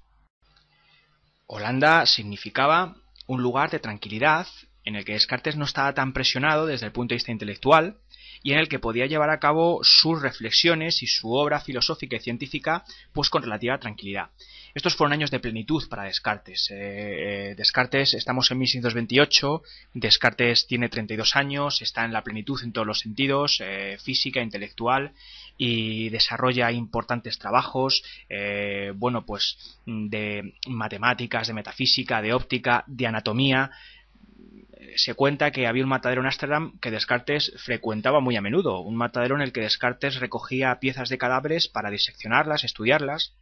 Holanda significaba un lugar de tranquilidad en el que Descartes no estaba tan presionado desde el punto de vista intelectual y en el que podía llevar a cabo sus reflexiones y su obra filosófica y científica pues con relativa tranquilidad. Estos fueron años de plenitud para Descartes. Eh, eh, Descartes, estamos en 1628, Descartes tiene 32 años, está en la plenitud en todos los sentidos, eh, física, intelectual, y desarrolla importantes trabajos, bueno, pues de matemáticas, de metafísica, de óptica, de anatomía. Se cuenta que había un matadero en Ámsterdam que Descartes frecuentaba muy a menudo, un matadero en el que Descartes recogía piezas de cadáveres para diseccionarlas, estudiarlas,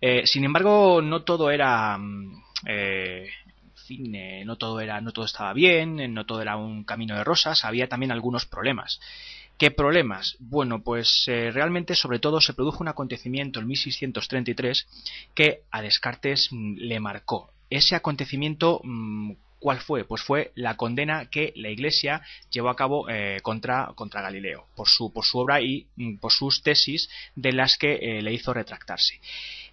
eh, sin embargo, no todo era... fin, mm, eh, no todo era, no todo estaba bien, eh, no todo era un camino de rosas, había también algunos problemas. ¿Qué problemas? Bueno, pues realmente sobre todo se produjo un acontecimiento en 1633 que a Descartes mm, le marcó. Ese acontecimiento, mm, ¿cuál fue? Pues fue la condena que la Iglesia llevó a cabo contra, Galileo por su, por su obra y por sus tesis de las que le hizo retractarse.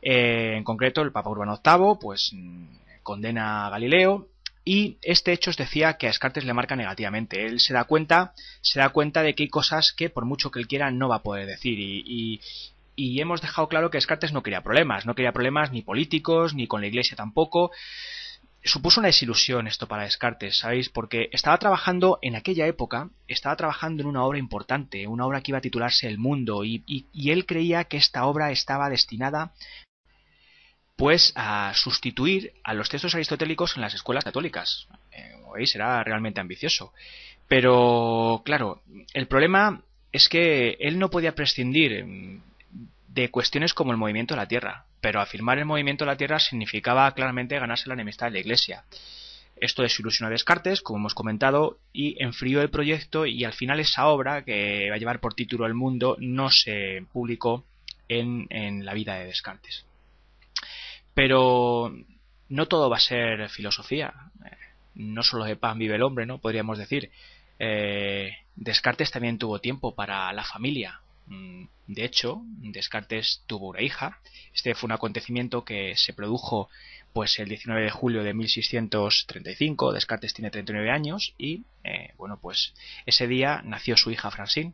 Eh, en concreto, el Papa Urbano VIII, pues mm, condena a Galileo y este hecho os decía que a Descartes le marca negativamente. Él se da cuenta, se da cuenta de que hay cosas que por mucho que él quiera no va a poder decir y, hemos dejado claro que Descartes no quería problemas, no quería problemas ni políticos ni con la Iglesia tampoco. Supuso una desilusión esto para Descartes, ¿sabéis? Porque estaba trabajando en aquella época, estaba trabajando en una obra importante, una obra que iba a titularse El Mundo, y, y él creía que esta obra estaba destinada pues a sustituir a los textos aristotélicos en las escuelas católicas. Eh, será realmente ambicioso. Pero, claro, el problema es que él no podía prescindir mm, de cuestiones como el movimiento de la Tierra, pero afirmar el movimiento de la Tierra significaba claramente ganarse la enemistad de la Iglesia. Esto desilusionó a Descartes, como hemos comentado, y enfrió el proyecto y al final esa obra, que va a llevar por título El Mundo, no se publicó en, en la vida de Descartes. Pero no todo va a ser filosofía. Eh, no solo de pan vive el hombre, ¿no? Podríamos decir. Eh, Descartes también tuvo tiempo para la familia. Mm, de hecho, Descartes tuvo una hija. Este fue un acontecimiento que se produjo pues el 19 de julio de 1635. Descartes tiene 39 años y eh, bueno, pues ese día nació su hija Francine.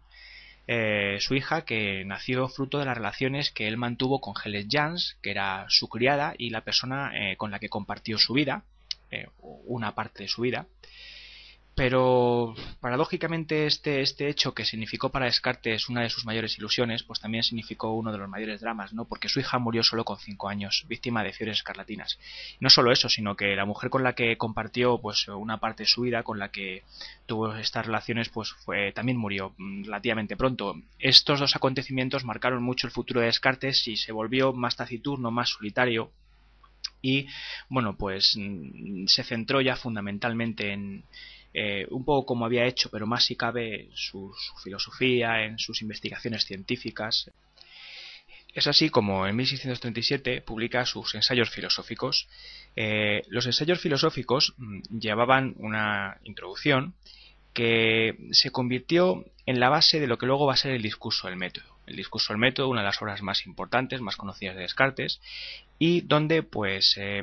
Eh, su hija, que nació fruto de las relaciones que él mantuvo con Helen Jans, que era su criada y la persona eh, con la que compartió su vida, eh, una parte de su vida pero paradójicamente este, este hecho que significó para Descartes una de sus mayores ilusiones, pues también significó uno de los mayores dramas, ¿no? Porque su hija murió solo con cinco años, víctima de fiebres escarlatinas. No solo eso, sino que la mujer con la que compartió pues una parte de su vida, con la que tuvo estas relaciones, pues fue, también murió mm, relativamente pronto. Estos dos acontecimientos marcaron mucho el futuro de Descartes y se volvió más taciturno, más solitario, y bueno, pues mm, se centró ya fundamentalmente en eh, un poco como había hecho, pero más si cabe, su, su filosofía, en sus investigaciones científicas. Es así como en 1637 publica sus ensayos filosóficos. Eh, los ensayos filosóficos mm, llevaban una introducción que se convirtió en la base de lo que luego va a ser el discurso del método. El discurso del método, una de las obras más importantes, más conocidas de Descartes, y donde pues eh,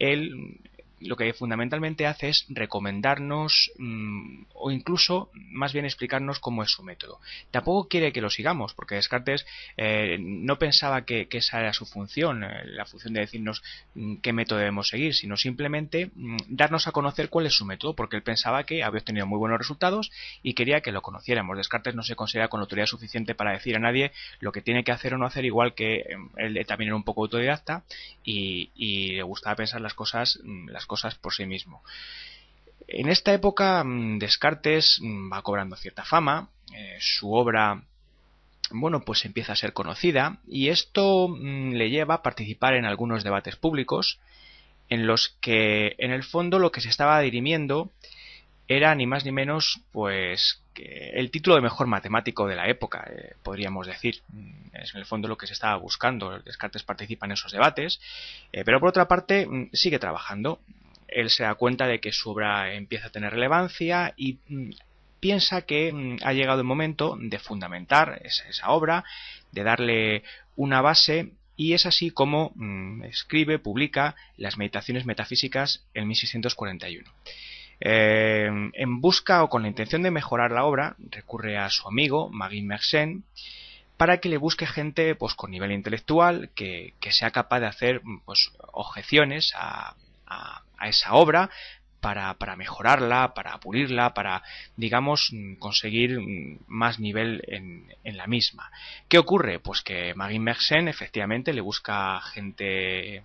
él lo que fundamentalmente hace es recomendarnos mm, o incluso más bien explicarnos cómo es su método. Tampoco quiere que lo sigamos, porque Descartes eh, no pensaba que, esa era su función, eh, la función de decirnos mm, qué método debemos seguir, sino simplemente mm, darnos a conocer cuál es su método, porque él pensaba que había obtenido muy buenos resultados y quería que lo conociéramos. Descartes no se considera con autoridad suficiente para decir a nadie lo que tiene que hacer o no hacer, igual que él también era un poco autodidacta y, y le gustaba pensar las cosas, las cosas por sí mismo. En esta época mm, Descartes mm, va cobrando cierta fama, eh, su obra bueno, pues empieza a ser conocida y esto mm, le lleva a participar en algunos debates públicos en los que en el fondo lo que se estaba dirimiendo era ni más ni menos pues que el título de mejor matemático de la época, eh, podríamos decir. Es en el fondo lo que se estaba buscando. Descartes participa en esos debates, eh, pero por otra parte sigue trabajando él se da cuenta de que su obra empieza a tener relevancia y mm, piensa que mm, ha llegado el momento de fundamentar esa, obra, de darle una base y es así como mm, escribe, publica las meditaciones metafísicas en 1641. Eh, en busca o con la intención de mejorar la obra, recurre a su amigo, Magui Mersenne, para que le busque gente pues, con nivel intelectual que, sea capaz de hacer pues, objeciones a, a esa obra para, para, mejorarla, para pulirla, para, digamos, mm, conseguir mm, más nivel en, en la misma. ¿Qué ocurre? Pues que Magin Mersen efectivamente le busca gente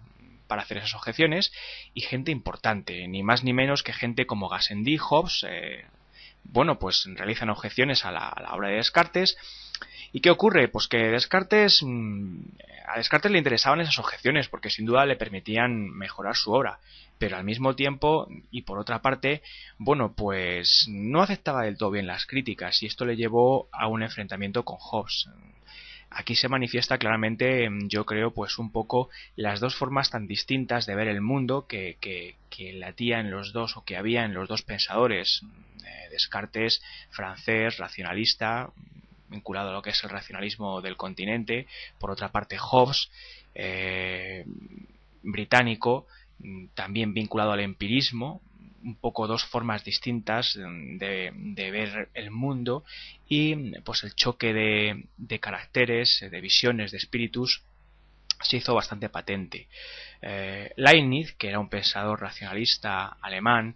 para hacer esas objeciones y gente importante, ni más ni menos que gente como Gassendi, Hobbes, eh, bueno, pues realizan objeciones a la, a la obra de Descartes. ¿Y qué ocurre? Pues que Descartes, mm, a Descartes le interesaban esas objeciones porque sin duda le permitían mejorar su obra pero al mismo tiempo, y por otra parte, bueno, pues no aceptaba del todo bien las críticas y esto le llevó a un enfrentamiento con Hobbes. Aquí se manifiesta claramente, em, yo creo, pues un poco las dos formas tan distintas de ver el mundo que, que, que en los dos o que había en los dos pensadores, eh, Descartes, francés, racionalista, vinculado a lo que es el racionalismo del continente, por otra parte Hobbes, eh, británico, Mm, también vinculado al empirismo, un poco dos formas distintas mm, de, ver el mundo y pues el choque de, caracteres, eh, de visiones, de espíritus se hizo bastante patente. Eh, Leibniz, que era un pensador racionalista alemán,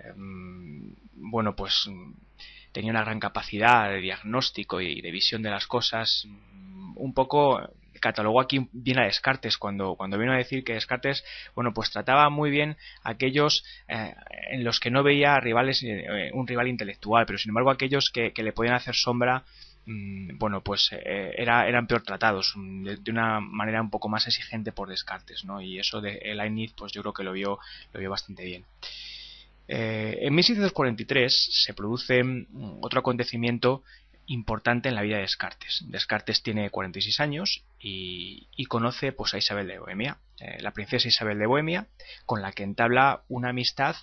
eh, mm, bueno, pues tenía una gran capacidad de diagnóstico y de visión de las cosas, un poco catalogó aquí bien a Descartes cuando, cuando vino a decir que Descartes, bueno, pues trataba muy bien a aquellos eh, en los que no veía rivales, eh, un rival intelectual, pero sin embargo aquellos que, le podían hacer sombra mm, bueno, pues eh, era, eran peor tratados, mm, de, una manera un poco más exigente por Descartes, ¿no? Y eso de Leibniz, pues yo creo que lo vio, lo vio bastante bien. en 1643 se produce mm, otro acontecimiento importante en la vida de Descartes. Descartes tiene 46 años y, conoce pues, a Isabel de Bohemia, eh, la princesa Isabel de Bohemia, con la que entabla una amistad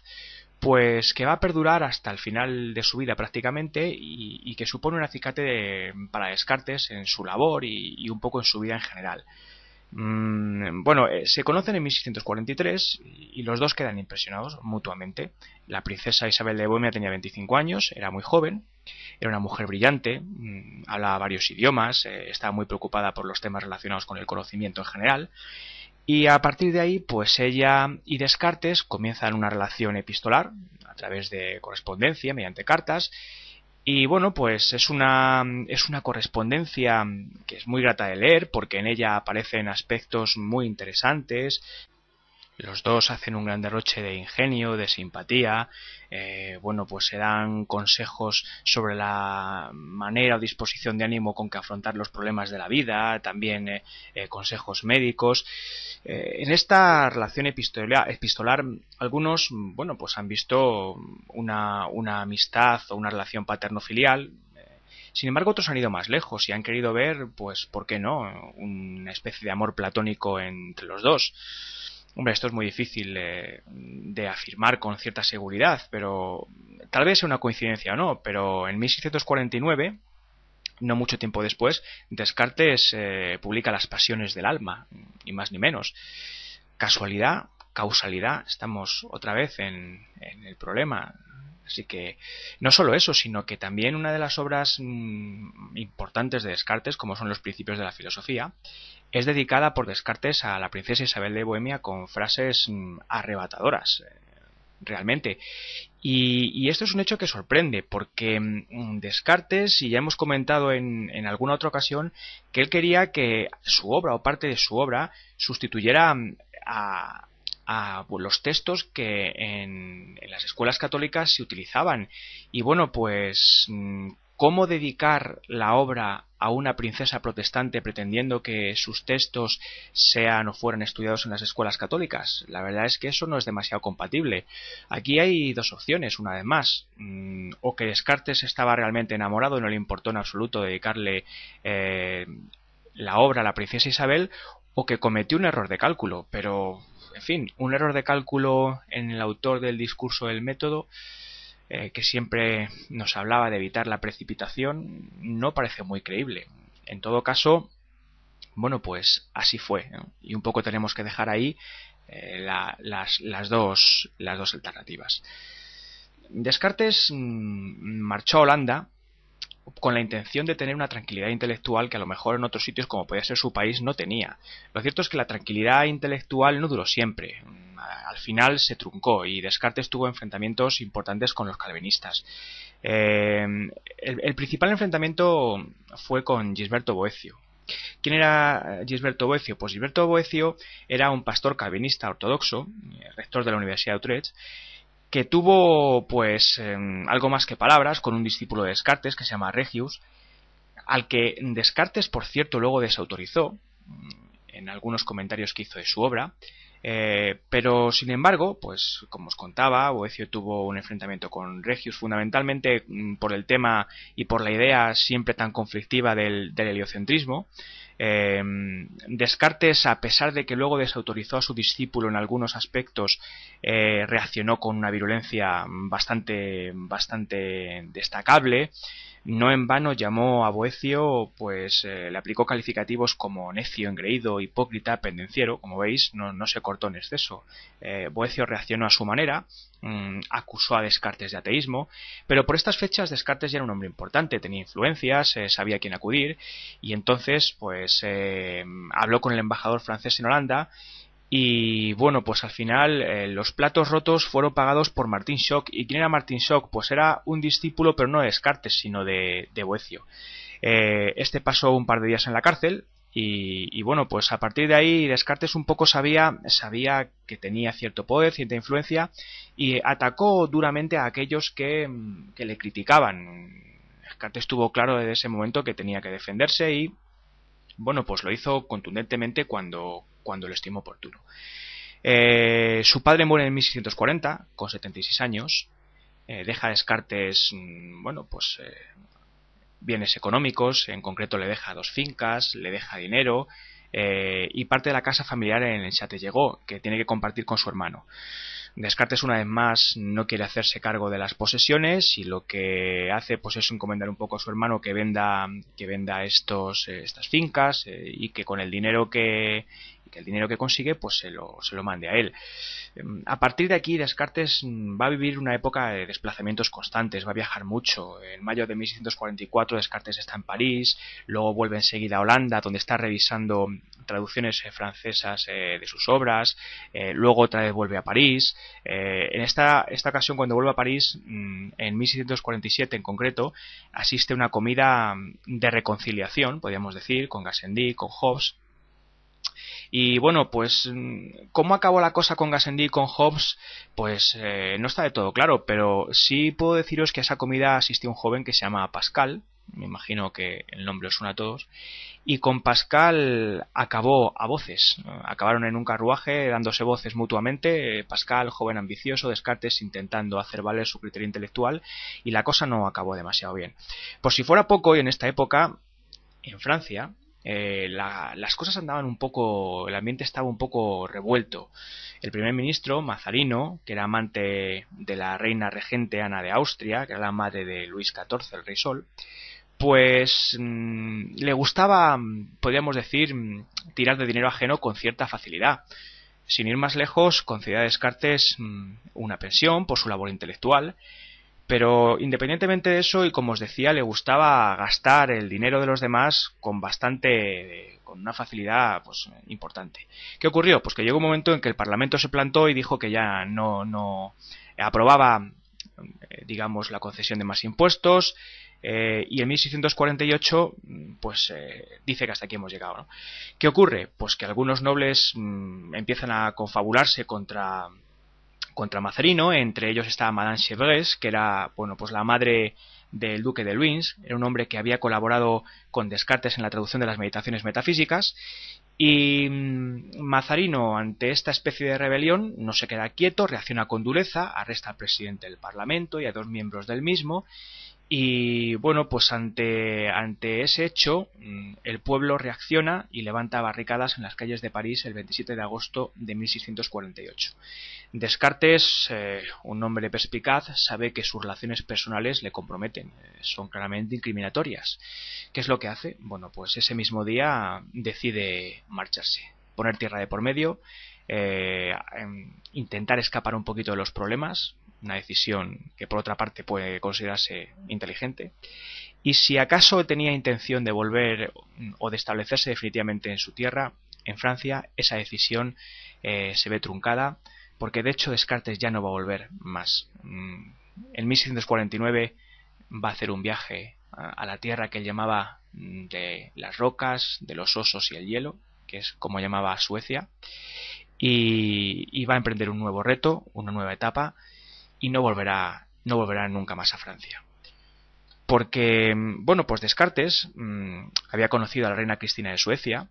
pues que va a perdurar hasta el final de su vida prácticamente y, que supone un acicate para Descartes en su labor y, un poco en su vida en general. Mm, bueno, eh, se conocen en 1643 y los dos quedan impresionados mutuamente. La princesa Isabel de Bohemia tenía 25 años, era muy joven, era una mujer brillante, mm, habla varios idiomas, eh, estaba muy preocupada por los temas relacionados con el conocimiento en general. Y a partir de ahí, pues ella y Descartes comienzan una relación epistolar a través de correspondencia, mediante cartas. Y bueno, pues es una, es una correspondencia que es muy grata de leer porque en ella aparecen aspectos muy interesantes los dos hacen un gran derroche de ingenio, de simpatía, eh, bueno, pues se dan consejos sobre la manera o disposición de ánimo con que afrontar los problemas de la vida, también eh, eh, consejos médicos. en esta relación epistolar, algunos, bueno, pues han visto una, una amistad o una relación paterno-filial, sin embargo, otros han ido más lejos y han querido ver, pues, ¿por qué no?, una especie de amor platónico entre los dos. Hombre, esto es muy difícil eh, de afirmar con cierta seguridad, pero tal vez sea una coincidencia o no, pero en 1649, no mucho tiempo después, Descartes eh, publica Las Pasiones del Alma, y más ni menos. Casualidad, causalidad, estamos otra vez en, en el problema. Así que no solo eso, sino que también una de las obras mm, importantes de Descartes, como son los principios de la filosofía, es dedicada por Descartes a la princesa Isabel de Bohemia con frases mm, arrebatadoras, eh, realmente. Y, esto es un hecho que sorprende, porque mm, Descartes, y ya hemos comentado en, en, alguna otra ocasión, que él quería que su obra o parte de su obra sustituyera a, a pues, los textos que en, las escuelas católicas se utilizaban. Y bueno, pues mm, cómo dedicar la obra a una princesa protestante pretendiendo que sus textos sean o fueran estudiados en las escuelas católicas. La verdad es que eso no es demasiado compatible. Aquí hay dos opciones, una además. más. Mm, o que Descartes estaba realmente enamorado y no le importó en absoluto dedicarle eh, la obra a la princesa Isabel, o que cometió un error de cálculo, pero en fin, un error de cálculo en el autor del discurso del método eh, que siempre nos hablaba de evitar la precipitación no parece muy creíble. En todo caso, bueno, pues así fue. Y un poco tenemos que dejar ahí eh, las, dos, las dos alternativas. Descartes mm, marchó a Holanda con la intención de tener una tranquilidad intelectual que a lo mejor en otros sitios como podía ser su país no tenía. Lo cierto es que la tranquilidad intelectual no duró siempre. Al final se truncó y Descartes tuvo enfrentamientos importantes con los calvinistas. Eh, el, principal enfrentamiento fue con Gisberto Boecio, ¿Quién era Gisberto Boecio? Pues Gisberto Boecio era un pastor calvinista ortodoxo, eh, rector de la Universidad de Utrecht, que tuvo pues em, algo más que palabras con un discípulo de Descartes que se llama Regius, al que Descartes, por cierto, luego desautorizó mm, en algunos comentarios que hizo de su obra, eh, pero sin embargo, pues como os contaba, Boecio tuvo un enfrentamiento con Regius fundamentalmente mm, por el tema y por la idea siempre tan conflictiva del heliocentrismo, Em, Descartes, a pesar de que luego desautorizó a su discípulo en algunos aspectos, eh, reaccionó con una virulencia bastante, bastante destacable. No en vano llamó a Boecio, pues eh, le aplicó calificativos como necio, engreído, hipócrita, pendenciero, como veis, no, se cortó en exceso. Eh, Boecio reaccionó a su manera, mm, acusó a Descartes de ateísmo, pero por estas fechas Descartes ya era un hombre importante, tenía influencias, eh, sabía a quién acudir, y entonces, pues, habló con el embajador francés en Holanda y bueno, pues al final eh, los platos rotos fueron pagados por Martín Schock. ¿Y quién era Martín Schock? Pues era un discípulo, pero no de Descartes, sino de, de Boecio. Eh, este pasó un par de días en la cárcel. Y, bueno, pues a partir de ahí Descartes un poco sabía, sabía que tenía cierto poder, cierta influencia, y atacó duramente a aquellos que, que le criticaban. Descartes tuvo claro desde ese momento que tenía que defenderse y bueno, pues lo hizo contundentemente cuando, cuando lo estimó oportuno. Eh, su padre muere en 1640, con 76 años. Eh, deja descartes, mm, bueno, pues eh, bienes económicos, en concreto le deja dos fincas, le deja dinero y parte de la casa familiar en el Chate llegó, que tiene que compartir con su hermano. Descartes una vez más no quiere hacerse cargo de las posesiones y lo que hace pues es encomendar un poco a su hermano que venda que venda estos eh, estas fincas eh, y que con el dinero que que el dinero que consigue pues se lo, se lo mande a él. A partir de aquí Descartes va a vivir una época de desplazamientos constantes, va a viajar mucho. En mayo de 1644 Descartes está en París, luego vuelve enseguida a Holanda donde está revisando traducciones eh, francesas eh, de sus obras, eh, luego otra vez vuelve a París. en esta, esta ocasión cuando vuelve a París, mm, en 1647 en concreto, asiste a una comida de reconciliación, podríamos decir, con Gassendi, con Hobbes, y bueno, pues cómo acabó la cosa con Gassendi y con Hobbes, pues eh, no está de todo claro, pero sí puedo deciros que a esa comida asistió un joven que se llama Pascal, me imagino que el nombre os suena a todos, y con Pascal acabó a voces. Acabaron en un carruaje dándose voces mutuamente, Pascal, joven ambicioso, Descartes intentando hacer valer su criterio intelectual, y la cosa no acabó demasiado bien. Por si fuera poco, y en esta época, en Francia, eh, las cosas andaban un poco, el ambiente estaba un poco revuelto. El primer ministro, Mazarino, que era amante de la reina regente Ana de Austria, que era la madre de Luis XIV, el rey Sol, pues mm, le gustaba, mm, podríamos decir, mm, tirar de dinero ajeno con cierta facilidad. Sin ir más lejos, concedía a Descartes una pensión por su labor intelectual pero independientemente de eso, y como os decía, le gustaba gastar el dinero de los demás con bastante. con una facilidad pues importante. ¿Qué ocurrió? Pues que llegó un momento en que el Parlamento se plantó y dijo que ya no, no aprobaba eh, digamos la concesión de más impuestos eh, y en 1648 pues eh, dice que hasta aquí hemos llegado ¿qué ocurre? pues que algunos nobles mm, empiezan a confabularse contra contra Mazarino, entre ellos está Madame Chevreuse, que era, bueno, pues la madre del duque de Luis, era un hombre que había colaborado con Descartes en la traducción de las meditaciones metafísicas, y mm, Mazarino, ante esta especie de rebelión, no se queda quieto, reacciona con dureza, arresta al presidente del Parlamento y a dos miembros del mismo, y bueno, pues ante, ese hecho, mm, el pueblo reacciona y levanta barricadas en las calles de París el 27 de agosto de 1648. Descartes, eh, un hombre perspicaz, sabe que sus relaciones personales le comprometen, eh, son claramente incriminatorias. ¿Qué es lo que hace? Bueno, pues ese mismo día decide marcharse, poner tierra de por medio, eh, em, intentar escapar un poquito de los problemas, una decisión que por otra parte puede considerarse inteligente, y si acaso tenía intención de volver o de establecerse definitivamente en su tierra, en Francia, esa decisión eh, se ve truncada, porque de hecho Descartes ya no va a volver más. Mm, en 1649 va a hacer un viaje a la tierra que él llamaba mm, de las rocas, de los osos y el hielo, que es como llamaba Suecia, y, y va a emprender un nuevo reto, una nueva etapa, y no volverá, no volverá nunca más a Francia. Porque, mm, bueno, pues Descartes mm, había conocido a la reina Cristina de Suecia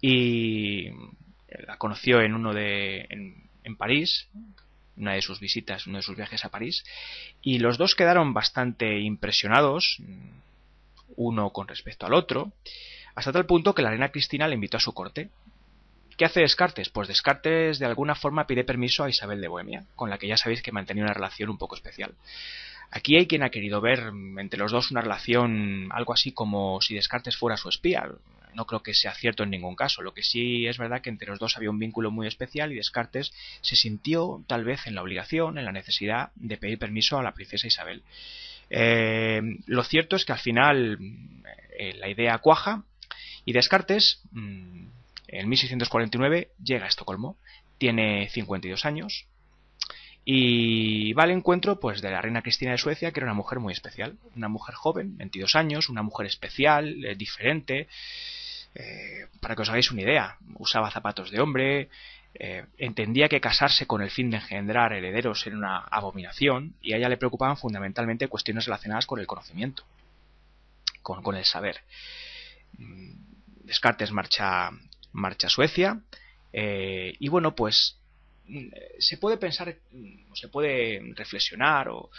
y eh, la conoció en uno de. en, París, una de sus visitas, uno de sus viajes a París, y los dos quedaron bastante impresionados, mm, uno con respecto al otro, hasta tal punto que la reina Cristina le invitó a su corte ¿Qué hace Descartes? Pues Descartes de alguna forma pide permiso a Isabel de Bohemia, con la que ya sabéis que mantenía una relación un poco especial. Aquí hay quien ha querido ver mm, entre los dos una relación algo así como si Descartes fuera su espía. No creo que sea cierto en ningún caso. Lo que sí es verdad que entre los dos había un vínculo muy especial y Descartes se sintió tal vez en la obligación, en la necesidad de pedir permiso a la princesa Isabel. Eh, lo cierto es que al final eh, la idea cuaja y Descartes mm, en 1649 llega a Estocolmo, tiene 52 años y va al encuentro pues de la reina Cristina de Suecia, que era una mujer muy especial, una mujer joven, 22 años, una mujer especial, eh, diferente. Eh, para que os hagáis una idea, usaba zapatos de hombre, eh, entendía que casarse con el fin de engendrar herederos era una abominación y a ella le preocupaban fundamentalmente cuestiones relacionadas con el conocimiento, con el saber. Mm, Descartes marcha marcha Suecia. Eh, y bueno, pues mm, se puede pensar, mm, se puede reflexionar o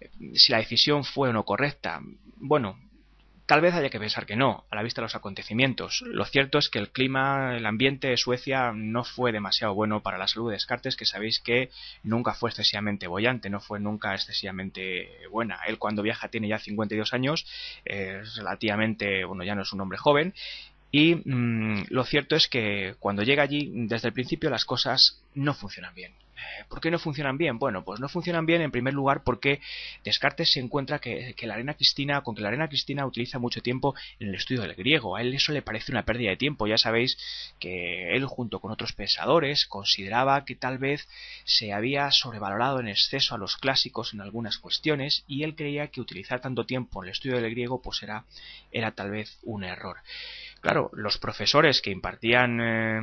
eh, si la decisión fue o no correcta. Bueno, tal vez haya que pensar que no, a la vista de los acontecimientos. Lo cierto es que el clima, el ambiente de Suecia no fue demasiado bueno para la salud de Descartes, que sabéis que nunca fue excesivamente bollante, no fue nunca excesivamente buena. Él cuando viaja tiene ya 52 años, es relativamente, bueno, ya no es un hombre joven, y mm, lo cierto es que cuando llega allí, desde el principio las cosas no funcionan bien. Eh, ¿Por qué no funcionan bien? Bueno, pues no funcionan bien en primer lugar porque Descartes se encuentra que, la arena cristina, con que la arena cristina utiliza mucho tiempo en el estudio del griego. A él eso le parece una pérdida de tiempo. Ya sabéis que él, junto con otros pensadores, consideraba que tal vez se había sobrevalorado en exceso a los clásicos en algunas cuestiones y él creía que utilizar tanto tiempo en el estudio del griego pues era, era tal vez un error. Claro, los profesores que impartían eh,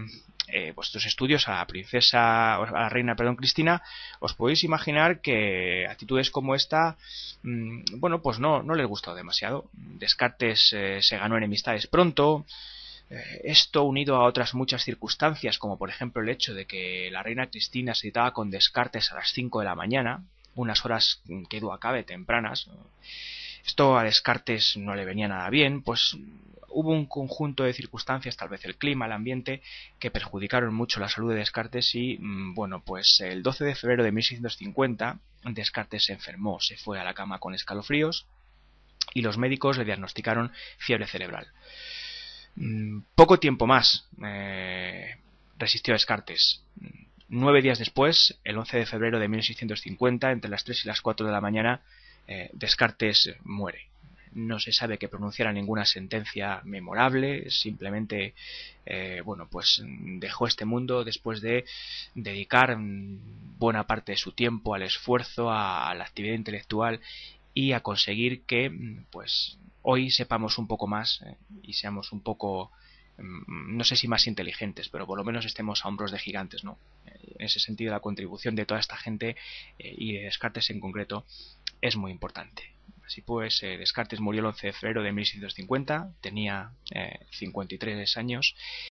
eh, vuestros estudios a la princesa, a la reina, perdón, Cristina, os podéis imaginar que actitudes como esta, mm, bueno, pues no, no les gustó demasiado. Descartes eh, se ganó enemistades pronto. esto unido a otras muchas circunstancias, como por ejemplo el hecho de que la reina Cristina se citaba con Descartes a las 5 de la mañana, unas horas que duda cabe tempranas. Esto a Descartes no le venía nada bien, pues hubo un conjunto de circunstancias, tal vez el clima, el ambiente, que perjudicaron mucho la salud de Descartes y, mm, bueno, pues el 12 de febrero de 1650 Descartes se enfermó, se fue a la cama con escalofríos y los médicos le diagnosticaron fiebre cerebral. Mm, poco tiempo más eh, resistió Descartes. Mm, nueve días después, el 11 de febrero de 1650, entre las 3 y las 4 de la mañana, eh, Descartes muere no se sabe que pronunciara ninguna sentencia memorable, simplemente, eh, bueno, pues dejó este mundo después de dedicar buena parte de su tiempo al esfuerzo, a, la actividad intelectual y a conseguir que, pues, hoy sepamos un poco más eh, y seamos un poco mm, no sé si más inteligentes, pero por lo menos estemos a hombros de gigantes, ¿no? En ese sentido, la contribución de toda esta gente eh, y de Descartes en concreto es muy importante. Así pues, eh, Descartes murió el 11 de febrero de 1650, tenía 53 eh, años